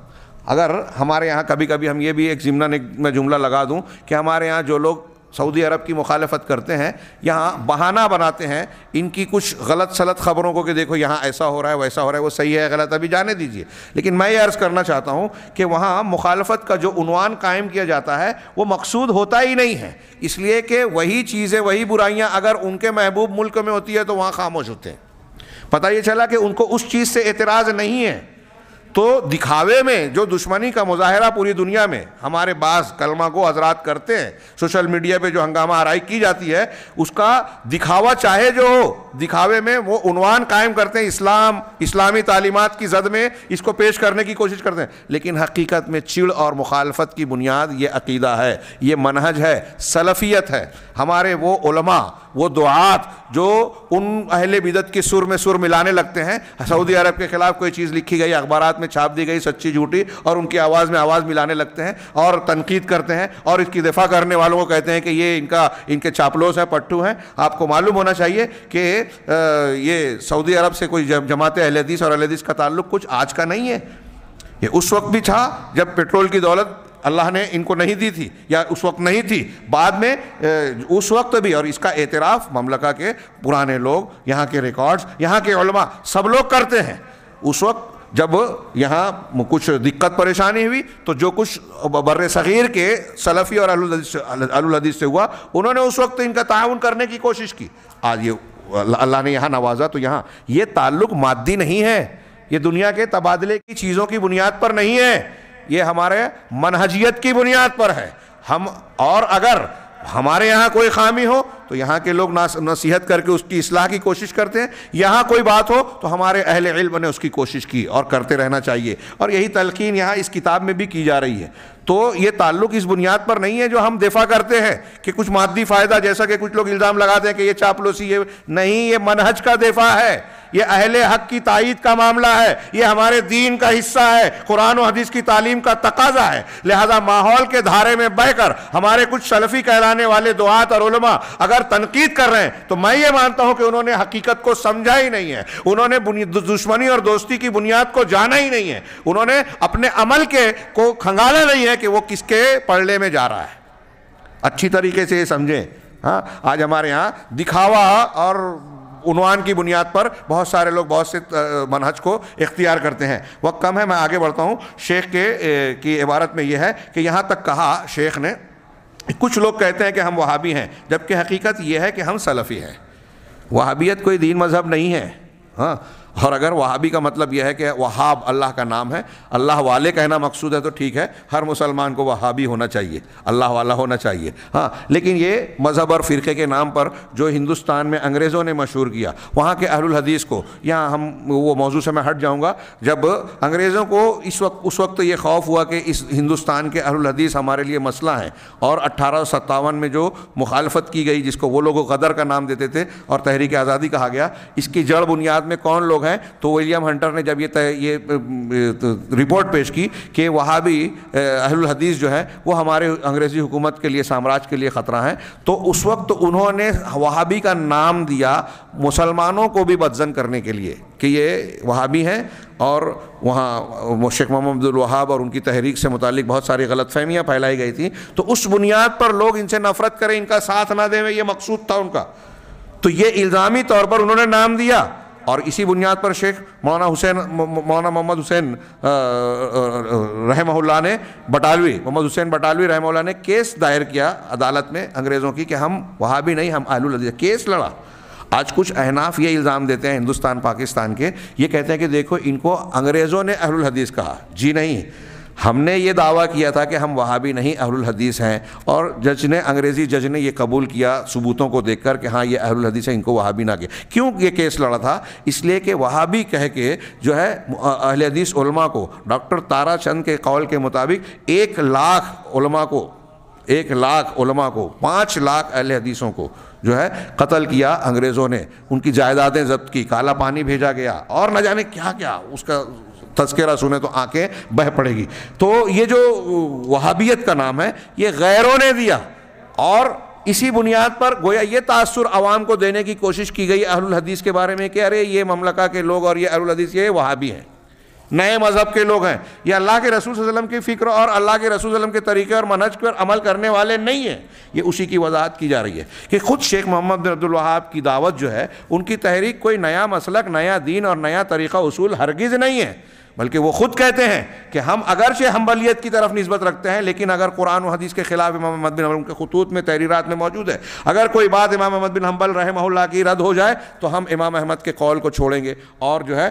अगर हमारे यहाँ कभी कभी हम ये भी एक एक में जुमला लगा दूँ कि हमारे यहाँ जो लोग सऊदी अरब की मुखालफत करते हैं यहाँ बहाना बनाते हैं इनकी कुछ गलत सलत ख़बरों को कि देखो यहाँ ऐसा हो रहा है वैसा हो रहा है वो सही है गलत अभी जाने दीजिए लेकिन मैं ये अर्ज़ करना चाहता हूँ कि वहाँ मुखालफत का जो उनवान कायम किया जाता है वो मकसूद होता ही नहीं है इसलिए कि वही चीज़ें वही बुराइयाँ अगर उनके महबूब मुल्क में होती है तो वहाँ खामोश होते हैं पता ये चला कि उनको उस चीज़ से एतराज़ नहीं है तो दिखावे में जो दुश्मनी का मुजाहरा पूरी दुनिया में हमारे बास कलमा को हजरात करते हैं सोशल मीडिया पे जो हंगामा आरई की जाती है उसका दिखावा चाहे जो हो दिखावे में वो उनवान कायम करते हैं इस्लाम इस्लामी तालीमत की जद में इसको पेश करने की कोशिश करते हैं लेकिन हकीकत में चिड़ और मुखालफत की बुनियाद ये अकीदा है ये मनहज है सलफियत है हमारे वो वो दुआत जो उन अहले बिदत की सुर में सुर मिलाने लगते हैं सऊदी अरब के ख़िलाफ़ कोई चीज़ लिखी गई अखबार में छाप दी गई सच्ची झूठी और उनकी आवाज़ में आवाज़ मिलाने लगते हैं और तनकीद करते हैं और इसकी दिफा करने वालों को कहते हैं कि ये इनका इनके चापलोस हैं पट्टू हैं आपको मालूम होना चाहिए कि ये सऊदी अरब से कोई जमात अहलदीस और अहलदीस का ताल्लुक़ कुछ आज का नहीं है ये उस वक्त भी था जब पेट्रोल की दौलत अल्लाह ने इनको नहीं दी थी या उस वक्त नहीं थी बाद में उस वक्त भी और इसका एतराफ़ ममलका के पुराने लोग यहाँ के रिकॉर्ड्स यहाँ के उलमा सब लोग करते हैं उस वक्त जब यहाँ कुछ दिक्कत परेशानी हुई तो जो कुछ बर सग़ीर के सलफ़ी और अलहदीस से हुआ उन्होंने उस वक्त इनका ताउन करने की कोशिश की आज ये अल्लाह ने यहाँ नवाजा तो यहाँ ये ताल्लुक़ मादी नहीं है ये दुनिया के तबादले की चीज़ों की बुनियाद पर नहीं है ये हमारे मनहजियत की बुनियाद पर है हम और अगर हमारे यहाँ कोई खामी हो तो यहाँ के लोग नसीहत करके उसकी असलाह की कोशिश करते हैं यहाँ कोई बात हो तो हमारे अहल इल्म ने उसकी कोशिश की और करते रहना चाहिए और यही तलकीन यहाँ इस किताब में भी की जा रही है तो ये ताल्लुक इस बुनियाद पर नहीं है जो हम दफा करते हैं कि कुछ मादी फ़ायदा जैसा कि कुछ लोग इल्ज़ाम लगाते हैं कि ये चापलोसी ये नहीं ये मनहज का दफा है ये अहले हक की तइद का मामला है ये हमारे दीन का हिस्सा है कुरान और हदीस की तालीम का तकाजा है लिहाजा माहौल के धारे में बहकर हमारे कुछ शलफी कहलाने वाले दुआत और उलमा अगर तनकीद कर रहे हैं तो मैं ये मानता हूँ कि उन्होंने हकीकत को समझा ही नहीं है उन्होंने दुश्मनी और दोस्ती की बुनियाद को जाना ही नहीं है उन्होंने अपने अमल के को खंगाला नहीं है कि वो किसके पढ़ने में जा रहा है अच्छी तरीके से ये समझें हाँ आज हमारे यहाँ दिखावा और उनवान की बुनियाद पर बहुत सारे लोग बहुत से मनहज को इख्तियार करते हैं वह कम है मैं आगे बढ़ता हूँ शेख के ए, की इबारत में यह है कि यहाँ तक कहा शेख ने कुछ लोग कहते हैं कि हम वहाबी हैं जबकि हकीकत यह है कि हम सलफ़ी हैं वहाबियत कोई दीन मज़हब नहीं है हाँ और अगर वहाबी का मतलब यह है कि वहाब अल्लाह का नाम है अल्लाह वाले कहना मकसूद है तो ठीक है हर मुसलमान को वहाबी होना चाहिए अल्लाह वाला होना चाहिए हाँ लेकिन ये मज़हब और फ़िरके के नाम पर जो हिंदुस्तान में अंग्रेज़ों ने मशहूर किया वहाँ के अहल हदीस को यहाँ हम वो मौजू से मैं हट जाऊँगा जब अंग्रेज़ों को इस वक्त उस वक्त ये खौफ हुआ कि इस हिंदुस्तान के अहल हदीस हमारे लिए मसला है और अट्ठारह में जो मुखालफत की गई जिसको वो लोग गदर का नाम देते थे और तहरीक आज़ादी कहा गया इसकी जड़ बुनियाद में कौन लोग हैं है तो विलियम हंटर ने जब ये तय ये रिपोर्ट पेश की कि वहाँ भी अहल हदीस जो है वो हमारे अंग्रेज़ी हुकूमत के लिए साम्राज्य के लिए ख़तरा है तो उस वक्त उन्होंने वहाबी का नाम दिया मुसलमानों को भी बदजन करने के लिए कि ये वहाबी हैं और वहाँ शेख मोहम्मद अब्दुल वहाब और उनकी तहरीक से मुतलिक बहुत सारी गलत फहमियाँ फैलाई गई थी तो उस बुनियाद पर लोग इनसे नफरत करें इनका साथ ना दें ये मकसूद था उनका तो ये इल्ज़ामी तौर पर उन्होंने नाम दिया और इसी बुनियाद पर शेख मौलाना हुसैन मौलाना मोहम्मद हुसैन रहमल्ला ने बटालवी मोहम्मद हुसैन बटालवी रहमल्ला ने केस दायर किया अदालत में अंग्रेज़ों की कि हम वहाँ भी नहीं हम आलू लदीजा केस लड़ा आज कुछ अहनाफ ये इल्ज़ाम देते हैं हिंदुस्तान पाकिस्तान के ये कहते हैं कि देखो इनको अंग्रेज़ों ने अहलुल हदीस कहा जी नहीं हमने ये दावा किया था कि हम वहाँ भी नहीं अहरुल हदीस हैं और जज ने अंग्रेज़ी जज ने यह कबूल किया सबूतों को देखकर कि हाँ ये अहरुल हदीस है इनको वहाँ भी ना के क्यों ये केस लड़ा था इसलिए कि वहाँ भी कह के जो है अहल हदीस को डॉक्टर तारा चंद के कौल के मुताबिक एक लाख को एक लाख को पाँच लाख अहल हदीसों को जो है कत्ल किया अंग्रेज़ों ने उनकी जायदादें जब्त की काला पानी भेजा गया और न जाने क्या क्या उसका तस्करा सुने तो आंखें बह पड़ेगी तो ये जो वहाबियत का नाम है ये गैरों ने दिया और इसी बुनियाद पर गोया ये तासर आवाम को देने की कोशिश की गई अहल हदीस के बारे में कि अरे ये ममलका के लोग और ये अहल हदीस ये वहाबी हैं नए मज़हब के लोग हैं ये अल्लाह के रसूल वसलम की फ़िक्र और अल्लाह के रसूल वसलम के तरीके और मनज पर अमल करने वाले नहीं हैं ये उसी की वजाहत की जा रही है कि ख़ुद शेख मोहम्मद बिन अब्दुल वहाब की दावत जो है उनकी तहरीक कोई नया मसलक नया दीन और नया तरीक़ा उसूल हरगिज़ नहीं है बल्कि वो खुद कहते हैं कि हम अगरचे हम्बलियत की तरफ नस्बत रखते हैं लेकिन अगर कुरान और हदीस के खिलाफ इमाम अहमद बिन हम्बल के खतूत में तहरीरत में मौजूद है अगर कोई बात इमाम अहमद बिन हम्बल रहमल की रद्द हो जाए तो हम इमाम अहमद के कौल को छोड़ेंगे और जो है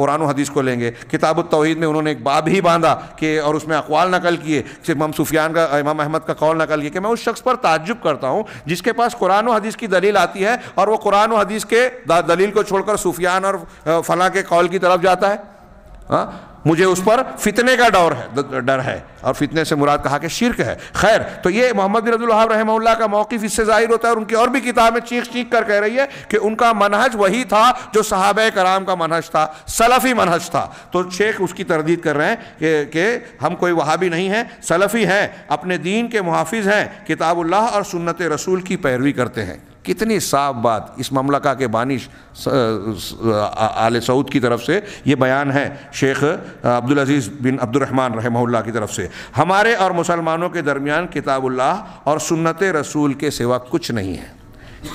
कुरान हदीस को लेंगे किताब तोहहीद में उन्होंने एक बाब ही बांधा कि और उसमें अकवाल नकल किए इमाम सुफियान का इमाम अहमद का कौल नकल किया कि मैं उस शख्स पर ताजुब करता हूँ जिसके पास कुरान हदीस की दलील आती है और वह कुरान हदीस के दलील को छोड़कर सुफियान और फला के कौल की तरफ जाता है आ? हाँ? मुझे उस पर फितने का डर है डर है और फितने से मुराद कहा कि शिरक है खैर तो ये मोहम्मद बिन अब्दुल्हाब रहमल्ला का मौक़ इससे जाहिर होता है और उनकी और भी किताबें चीख चीख कर कह रही है कि उनका मनहज वही था जो साहब कराम का मनहज था सलफ़ी मनहज था तो शेख उसकी तरदीद कर रहे हैं कि, कि हम कोई वहाबी नहीं हैं सलफ़ी हैं अपने दीन के मुहाफ़ हैं किताबुल्लाह और सुन्नत रसूल की पैरवी करते हैं कितनी साफ बात इस ममलका के बानिश आल सऊद की तरफ से ये बयान है शेख अब्दुल अजीज़ बिन अब्दुलरहमान रहमल्ला की तरफ से हमारे और मुसलमानों के दरमियान किताबुल्लाह और सुन्नत रसूल के सिवा कुछ नहीं है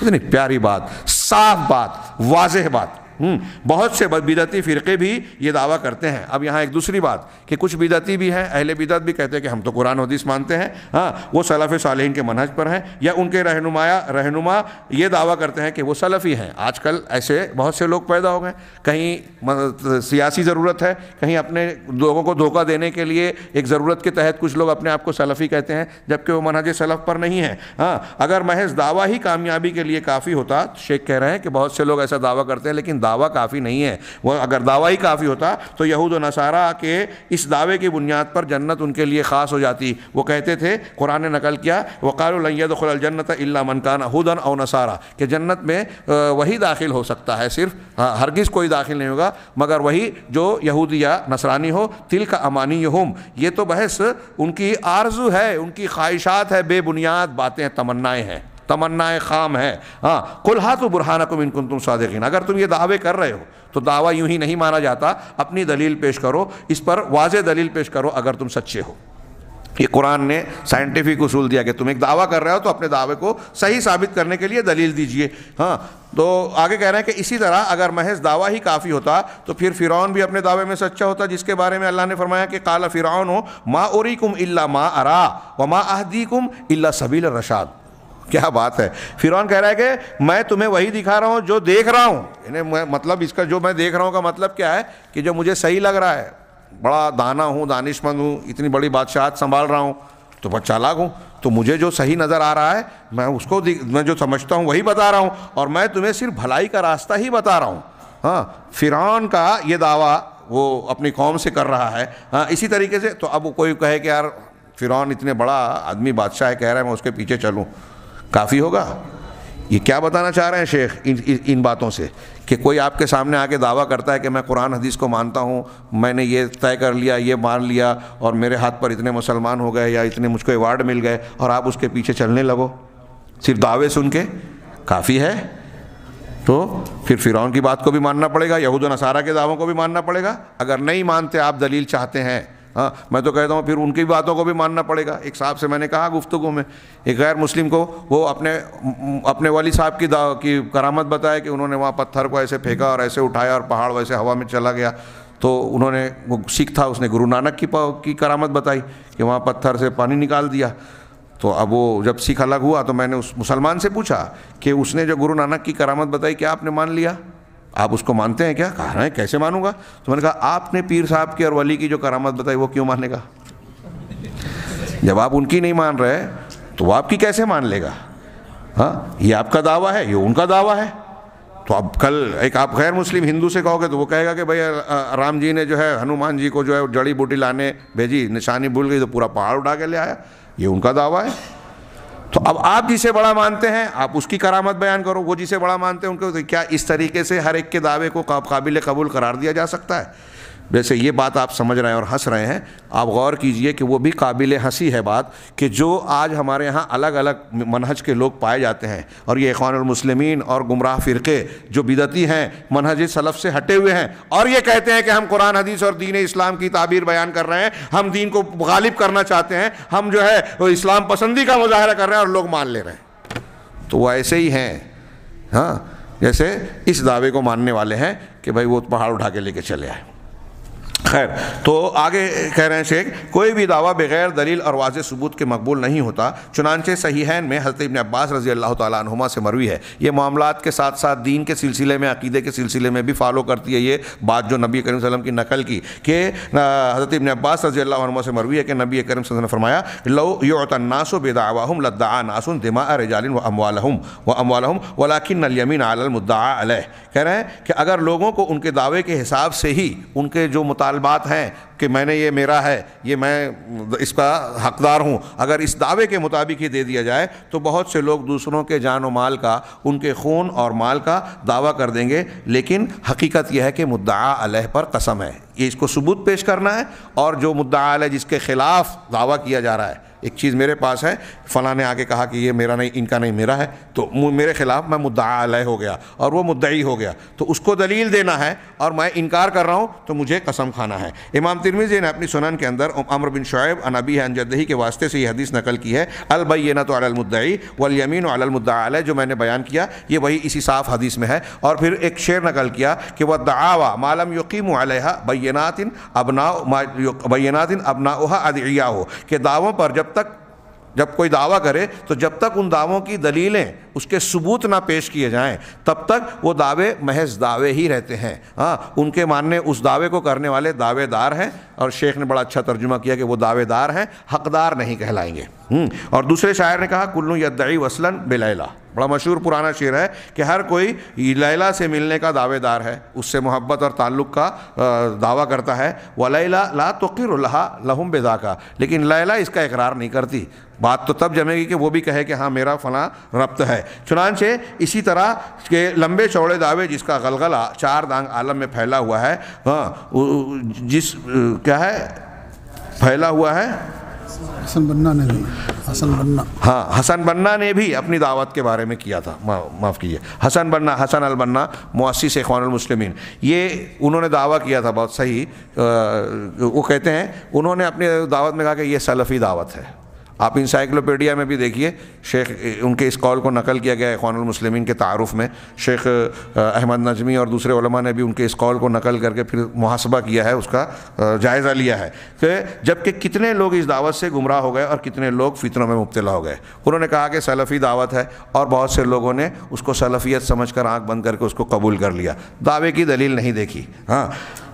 इतनी प्यारी बात साफ बात वाजह बात हम्म, बहुत से बिदती फ़िरके भी ये दावा करते हैं अब यहाँ एक दूसरी बात कि कुछ बिदती भी हैं अहले बिदत भी कहते हैं कि हम तो कुरान हदीस मानते हैं हाँ वो सलफ़ सालहीन के मनहज पर हैं या उनके रहनुमाया रहनुमा ये दावा करते हैं कि वो सलफ़ी हैं आजकल ऐसे बहुत से लोग पैदा हो गए कहीं सियासी ज़रूरत है कहीं अपने लोगों को धोखा देने के लिए एक ज़रूरत के तहत कुछ लोग अपने आप को सलफ़ी कहते हैं जबकि वो मनहज सलफ़ पर नहीं है हाँ अगर महज दावा ही कामयाबी के लिए काफ़ी होता शेख कह रहे हैं कि बहुत से लोग ऐसा दावा करते हैं लेकिन दावा काफ़ी नहीं है वह अगर दावा ही काफ़ी होता तो यहूद व नसारा के इस दावे की बुनियाद पर जन्नत उनके लिए ख़ास हो जाती वो कहते थे कुरान ने नकल किया वक़ाल जन्नत अल्ला मनकाना हुदन और नसारा कि जन्नत में वही दाखिल हो सकता है सिर्फ हाँ, हरगिज़ कोई दाखिल नहीं होगा मगर वही जो यहूदी या नसरानी हो तिल का अमानी यहूम ये तो बहस उनकी आर्जू है उनकी ख्वाहिशात है बेबुनियाद बातें तमन्नाएँ हैं तमन्नाएं खाम है हाँ हाथ तो बुरहाना को इनकुन तुम सादकिन अगर तुम ये दावे कर रहे हो तो दावा यूँ ही नहीं माना जाता अपनी दलील पेश करो इस पर वाज दलील पेश करो अगर तुम सच्चे हो ये कुरान ने साइंटिफिक उसूल दिया कि तुम एक दावा कर रहे हो तो अपने दावे को सही साबित करने के लिए दलील दीजिए हाँ तो आगे कह रहे हैं कि इसी तरह अगर महज दावा ही काफ़ी होता तो फिर फ़िरौन भी अपने दावे में सच्चा होता जिसके बारे में अल्लाह ने फरमाया कि काला फ़िरौन हो माँ उरी कुम अल्ला माँ अरा व माँ अहदी कुम अल्ला सबील रशाद क्या बात है फिर कह रहा है कि मैं तुम्हें वही दिखा रहा हूँ जो देख रहा हूँ इन्हें मतलब इसका जो मैं देख रहा हूँ का मतलब क्या है कि जो मुझे सही लग रहा है बड़ा दाना हूँ दानिशमंद हूँ इतनी बड़ी बादशाहत संभाल रहा हूँ तो बहुत चालाक हूँ तो मुझे जो सही नज़र आ रहा है मैं उसको मैं जो समझता हूँ वही बता रहा हूँ और मैं तुम्हें सिर्फ भलाई का रास्ता ही बता रहा हूँ हाँ फिरौन का ये दावा वो अपनी कौम से कर रहा है हाँ इसी तरीके से तो अब कोई कहे कि यार फिरौन इतने बड़ा आदमी बादशाह है कह रहा है मैं उसके पीछे चलूँ काफ़ी होगा ये क्या बताना चाह रहे हैं शेख इन इन, बातों से कि कोई आपके सामने आके दावा करता है कि मैं कुरान हदीस को मानता हूँ मैंने ये तय कर लिया ये मान लिया और मेरे हाथ पर इतने मुसलमान हो गए या इतने मुझको अवार्ड मिल गए और आप उसके पीछे चलने लगो सिर्फ दावे सुन के काफ़ी है तो फिर फिरौन की बात को भी मानना पड़ेगा यहूद नसारा के दावों को भी मानना पड़ेगा अगर नहीं मानते आप दलील चाहते हैं हाँ मैं तो कहता हूँ फिर उनकी बातों को भी मानना पड़ेगा एक साहब से मैंने कहा गुफ्तु में एक गैर मुस्लिम को वो अपने अपने वाली साहब की की करामत बताया कि उन्होंने वहाँ पत्थर को ऐसे फेंका और ऐसे उठाया और पहाड़ वैसे हवा में चला गया तो उन्होंने वो सिख था उसने गुरु नानक की की करामत बताई कि वहाँ पत्थर से पानी निकाल दिया तो अब वो जब सिख अलग हुआ तो मैंने उस मुसलमान से पूछा कि उसने जो गुरु नानक की करामत बताई क्या आपने मान लिया आप उसको मानते हैं क्या कह रहे हैं कैसे मानूंगा तो मैंने कहा आपने पीर साहब की और वली की जो करामत बताई वो क्यों मानेगा जब आप उनकी नहीं मान रहे तो वो आपकी कैसे मान लेगा हाँ ये आपका दावा है ये उनका दावा है तो अब कल एक आप गैर मुस्लिम हिंदू से कहोगे तो वो कहेगा कि भाई राम जी ने जो है हनुमान जी को जो है जड़ी बूटी लाने भेजी निशानी भूल गई तो पूरा पहाड़ उठा के ले आया ये उनका दावा है तो अब आप जिसे बड़ा मानते हैं आप उसकी करामत बयान करो वो जिसे बड़ा मानते हैं उनको तो क्या इस तरीके से हर एक के दावे को काबिल कबूल करार दिया जा सकता है वैसे ये बात आप समझ रहे हैं और हंस रहे हैं आप गौर कीजिए कि वो भी काबिल हंसी है बात कि जो आज हमारे यहाँ अलग अलग मनहज के लोग पाए जाते हैं और ये मुस्लिमीन और गुमराह फ़िरके जो बिदती हैं मनहज सलफ़ से हटे हुए हैं और ये कहते हैं कि हम कुरान हदीस और दीन इस्लाम की ताबीर बयान कर रहे हैं हम दीन को गालिब करना चाहते हैं हम जो है वो इस्लाम पसंदी का मुजाहरा कर रहे हैं और लोग मान ले रहे हैं तो वह ऐसे ही हैं हाँ जैसे इस दावे को मानने वाले हैं कि भाई वो पहाड़ उठा के लेके चले आए खैर तो आगे कह रहे हैं शेख कोई भी दावा बगैर दलील और वाज सबूत के मकबूल नहीं होता चुनानचे सहीहन में हजरत इबन अब्बास रजी अल्लाह तुमा से मरवी है ये मामला के साथ साथ दीन के सिलसिले में अकीदे के सिलसिले में भी फॉलो करती है ये बात जो नबी करीम वसम की नकल की कि हजरत इबन अब्बास रजी अल्लाह से मरवी है कि नबी करीम वसम ने फरमाया लो योतनासो बेदावाहम लद्दा नासुन दिमा रजालिन व अमवालहम व अमवालहम वलाकिन आलमुद्दा अलह कह रहे हैं कि अगर लोगों को उनके दावे के हिसाब से ही उनके जो मुत मुतालबात हैं कि मैंने ये मेरा है ये मैं इसका हकदार हूँ अगर इस दावे के मुताबिक ही दे दिया जाए तो बहुत से लोग दूसरों के जान व माल का उनके खून और माल का दावा कर देंगे लेकिन हकीकत यह है कि मुद्दा अलह पर कसम है ये इसको सबूत पेश करना है और जो मुद्दा अलह जिसके ख़िलाफ़ दावा किया जा रहा है एक चीज़ मेरे पास है फ़लाँ ने आके कहा कि ये मेरा नहीं इनका नहीं मेरा है तो मेरे ख़िलाफ़ मैं मुद्दा अलय हो गया और वो मुद्दई हो गया तो उसको दलील देना है और मैं इनकार कर रहा हूँ तो मुझे कसम खाना है इमाम तिरमिज़ी ने अपनी सुनन के अंदर अमर बिन शुएब अनबी अनजदही के वास्ते से ये हदीस नकल की है अलबैना तो अलमुद्दई वलयमीन अलमुद्दा जो मैंने बयान किया ये वही इसी साफ हदीस में है और फिर एक शेर नकल किया कि वह दावा मालम यकीम अलहा बैनातिन अबना बैनातिन अबना अदिया हो के दावों पर जब तक जब कोई दावा करे तो जब तक उन दावों की दलीलें उसके सबूत ना पेश किए जाएं तब तक वो दावे महज दावे ही रहते हैं हाँ उनके मानने उस दावे को करने वाले दावेदार हैं और शेख ने बड़ा अच्छा तर्जुमा किया कि वो दावेदार हैं हकदार नहीं कहलाएंगे हम्म, और दूसरे शायर ने कहा कुल्लू यदई वसलन बेलैला बड़ा मशहूर पुराना शेर है कि हर कोई लैला से मिलने का दावेदार है उससे मोहब्बत और ताल्लुक़ का दावा करता है व लैला ला तोर लहा लहम बेदा का लेकिन लैला इसका इकरार नहीं करती बात तो तब जमेगी कि वो भी कहे कि हाँ मेरा फला रब्त है चुनानचे इसी तरह के लंबे चौड़े दावे जिसका गलगला चार दांग आलम में फैला हुआ है हाँ जिस क्या है फैला हुआ है हसन बन्ना ने भी हसन बन्ना हाँ हसन बन्ना ने भी अपनी दावत के बारे में किया था माफ़ कीजिए हसन बन्ना हसन अल बन्ना मुआसिस मुस्लिमीन ये उन्होंने दावा किया था बहुत सही आ, वो कहते हैं उन्होंने अपनी दावत में कहा कि ये सलफ़ी दावत है आप इंसाइक्लोपीडिया में भी देखिए शेख उनके इस कॉल को नकल किया गया है ख़ानमसलिमिन के तारफ़ में शेख अहमद नजमी और दूसरे उलमा ने भी उनके इस कॉल को नकल करके फिर मुहासबा किया है उसका जायज़ा लिया है कि तो जबकि कितने लोग इस दावत से गुमराह हो गए और कितने लोग फितरों में मुबतला हो गए उन्होंने कहा कि सलफ़ी दावत है और बहुत से लोगों ने उसको सलफ़ियत समझ कर आँख बंद करके उसको कबूल कर लिया दावे की दलील नहीं देखी हाँ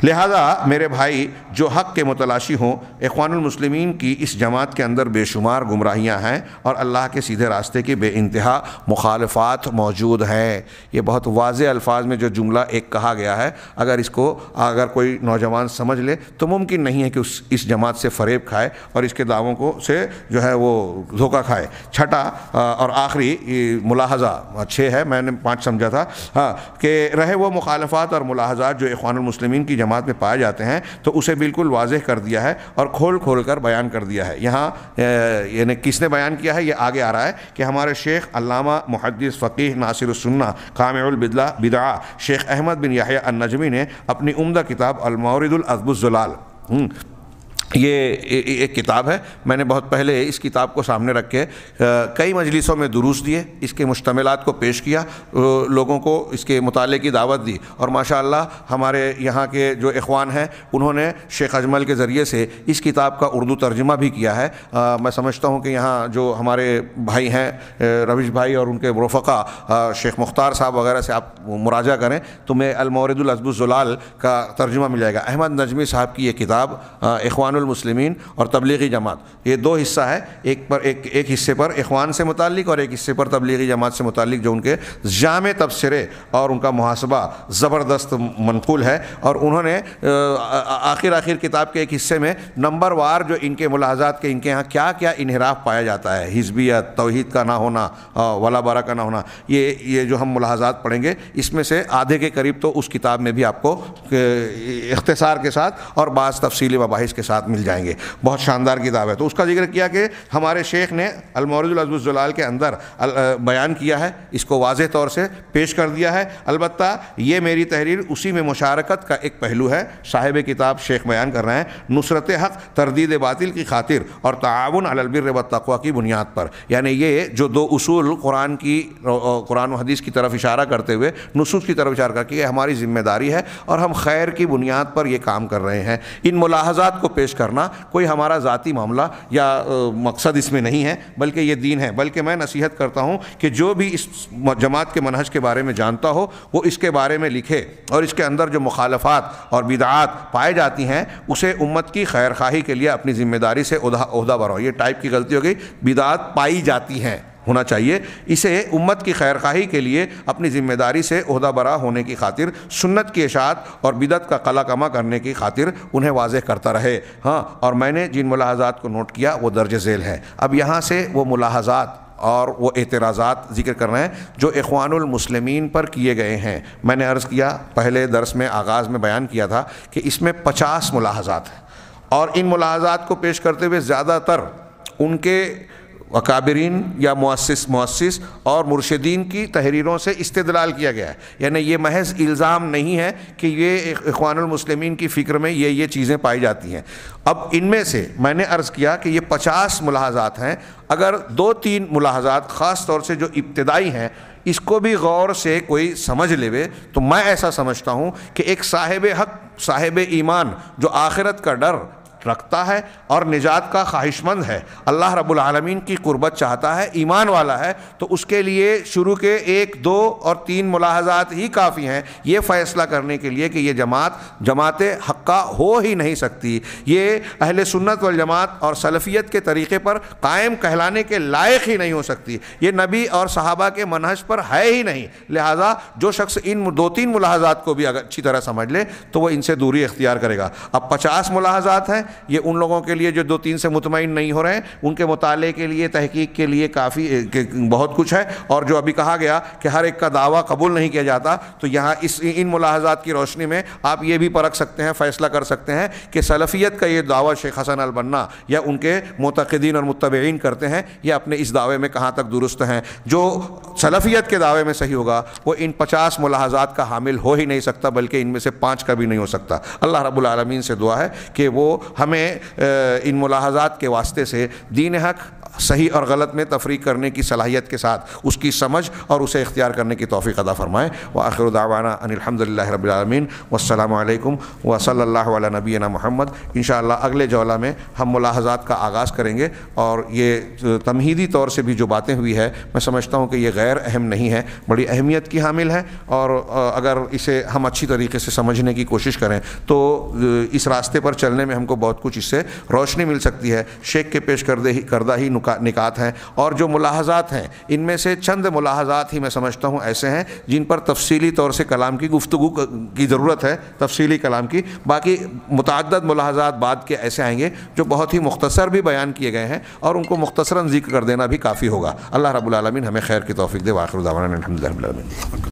लिहाजा मेरे भाई जो हक़ के मुतलाशी हों अखवानमसलिम की इस जमात के अंदर बेशुमार बेशुमार गुमराहियाँ हैं और अल्लाह के सीधे रास्ते की बेानतहा मुखालफात मौजूद हैं ये बहुत वाज अल्फाज में जो जुमला एक कहा गया है अगर इसको अगर कोई नौजवान समझ ले तो मुमकिन नहीं है कि उस इस जमात से फरेब खाए और इसके दावों को से जो है वो धोखा खाए छठा और आखिरी मुलाहजा छः है मैंने पाँच समझा था हाँ कि रहे वो मुखालफात और मुलाहजात जो इखानमसलिमिन की जमात में पाए जाते हैं तो उसे बिल्कुल वाजह कर दिया है और खोल खोल कर बयान कर दिया है यहाँ यानी किसने बयान किया है ये आगे आ रहा है कि हमारे शेख अलामा मुहदस फ़कीह नासिरसन्ना कामबिदला बिदा शेख अहमद बिन याहिया नजमी ने अपनी उमदा किताब अलमौरदुलजबुज़लाल ये एक किताब है मैंने बहुत पहले इस किताब को सामने रख के कई मजलिसों में दुरुस्त दिए इसके मुश्तमिलात को पेश किया लोगों को इसके मुताले की दावत दी और माशाल्लाह हमारे यहाँ के जो अखवान हैं उन्होंने शेख अजमल के ज़रिए से इस किताब का उर्दू तर्जमा भी किया है आ, मैं समझता हूँ कि यहाँ जो हमारे भाई हैं रविश भाई और उनके रफ़ा शेख मुख्तार साहब वगैरह से आप मुराजा करें तो मैं जुलाल का तर्जुमा मिल जाएगा अहमद नजमी साहब की ये किताब अखवान मुस्लिमीन और तबलीगी जमात ये दो हिस्सा है एक पर एक एक हिस्से पर इखवान से मुतल और एक हिस्से पर तबलीगी जमात से मुतल जो उनके जाम तबसरे और उनका मुहासबा ज़बरदस्त मनकूल है और उन्होंने आखिर आखिर किताब के एक हिस्से में नंबर वार जो इनके मुलाजात के इनके यहाँ क्या क्या इनहराफ पाया जाता है हिजबियत तोहद का ना होना वला बारा का ना होना ये ये जो हम मुलाजात पढ़ेंगे इसमें से आधे के करीब तो उस किताब में भी आपको इख्तसार के साथ और बाज़ तफसली मबाहिस के साथ मिल जाएंगे बहुत शानदार किताब है तो उसका जिक्र किया कि हमारे शेख ने अलमौरजुलजबुलजलाल के अंदर बयान किया है इसको वाज तौर से पेश कर दिया है अलबत् ये मेरी तहरीर उसी में मुशारकत का एक पहलू है साहिब किताब शेख बयान कर रहे हैं नुसरत हक़ तरदीद बातिल की खातिर और ताउन अलबिर तकवा की बुनियाद पर यानी ये जो दो असूल कुरान की कुरान हदीस की तरफ इशारा करते हुए नसूस की तरफ इशारा करके हमारी जिम्मेदारी है और हम खैर की बुनियाद पर यह काम कर रहे हैं इन मुलाहजात को पेश करना कोई हमारा ज़ाती मामला या मकसद इसमें नहीं है बल्कि ये दीन है बल्कि मैं नसीहत करता हूँ कि जो भी इस जमात के मनहज के बारे में जानता हो वो इसके बारे में लिखे और इसके अंदर जो मुखालफात और बिदात पाए जाती हैं उसे उम्मत की खैर खाही के लिए अपनी ज़िम्मेदारी से उहदा बरहो ये टाइप की गलती हो गई बिदात पाई जाती हैं होना चाहिए इसे उम्मत की खैर खाही के लिए अपनी ज़िम्मेदारी से उहदा बरा होने की खातिर सुन्नत की इशात और बिदत का कला कमा करने की खातिर उन्हें वाज करता रहे हाँ और मैंने जिन मुलाहजात को नोट किया वो दर्ज झेल है अब यहाँ से वो मुलाहजात और वो एतराज़ात जिक्र कर रहे हैं जो इखवानमसलमिन पर किए गए हैं मैंने अर्ज़ किया पहले दरस में आगाज़ में बयान किया था कि इसमें पचास मुलाहजात हैं और इन मुलाहजात को पेश करते हुए ज़्यादातर उनके अकाबरीन या मुसिस मुसिस और मुर्शदीन की तहरीरों से इस्तलाल किया गया है यानी ये महज इल्ज़ाम नहीं है कि ये अखवानमसलम की फ़िक्र में ये ये चीज़ें पाई जाती हैं अब इनमें से मैंने अर्ज़ किया कि ये पचास मुलाजात हैं अगर दो तीन मुलाजात ख़ास तौर से जो इब्तदाई हैं इसको भी गौर से कोई समझ लेवे तो मैं ऐसा समझता हूँ कि एक साहिब हक साहिब ईमान जो आखिरत का डर रखता है और निजात का ख्वाहिशमंद है अल्लाह रब्बुल आलमीन की कुर्बत चाहता है ईमान वाला है तो उसके लिए शुरू के एक दो और तीन मुलाहजात ही काफ़ी हैं ये फ़ैसला करने के लिए कि ये जमात जमात हक्का हो ही नहीं सकती ये अहल सुन्नत वल जमात और सलफ़ियत के तरीक़े पर कायम कहलाने के लायक ही नहीं हो सकती ये नबी और सहाबा के मनहज पर है ही नहीं लिहाजा जो शख्स इन दो तीन मुलाहजात को भी अगर अच्छी तरह समझ ले तो वह इनसे दूरी इख्तियार करेगा अब पचास मुलाहजात हैं ये उन लोगों के लिए जो दो तीन से मुतमिन नहीं हो रहे हैं उनके मुताले के लिए तहकीक के लिए काफ़ी बहुत कुछ है और जो अभी कहा गया कि हर एक का दावा कबूल नहीं किया जाता तो यहाँ इस इन मुलाहजात की रोशनी में आप ये भी परख सकते हैं फ़ैसला कर सकते हैं कि सलफ़ियत का ये दावा शेख हसन अलबन्ना या उनके मतदीन और मुतबीन करते हैं या अपने इस दावे में कहाँ तक दुरुस्त हैं जो सलफ़ियत के दावे में सही होगा वो इन पचास मुलाहजात का हामिल हो ही नहीं सकता बल्कि इनमें से पाँच का भी नहीं हो सकता अल्लाह रबालमीन से दुआ है कि वो हमें इन मुलाहजात के वास्ते से दीन हक सही और गलत में तफरी करने की सलाहियत के साथ उसकी समझ और उसे इख्तियार करने की तोफ़ी अदा फ़रमाएँ व आखिर दावाना अनिलहमदिल्ला रबालमीन वसलम व सल्ला नबीना महमद इन अगले जौला में हम मुलाहजात का आगाज़ करेंगे और ये तमहीदी तौर से भी जो बातें हुई है मैं समझता हूँ कि ये गैर अहम नहीं है बड़ी अहमियत की हामिल है और अगर इसे हम अच्छी तरीके से समझने की कोशिश करें तो इस रास्ते पर चलने में हमको बहुत कुछ इससे रोशनी मिल सकती है शेख के पेश कर दे ही करदा ही नुका निकात हैं और जो मुलाहजात हैं इनमें से चंद मुलाहजात ही मैं समझता हूँ ऐसे हैं जिन पर तफसीली तौर से कलाम की गुफ्तु की ज़रूरत है तफसीली कलाम की बाकी मुतद मुलाहजात बाद के ऐसे आएंगे जो बहुत ही मुख्तसर भी बयान किए गए हैं और उनको मुख्तसरा जिक्र कर देना भी काफ़ी होगा अल्लाह रबालमीन हमें खैर की तोफ़ी दे वाखिर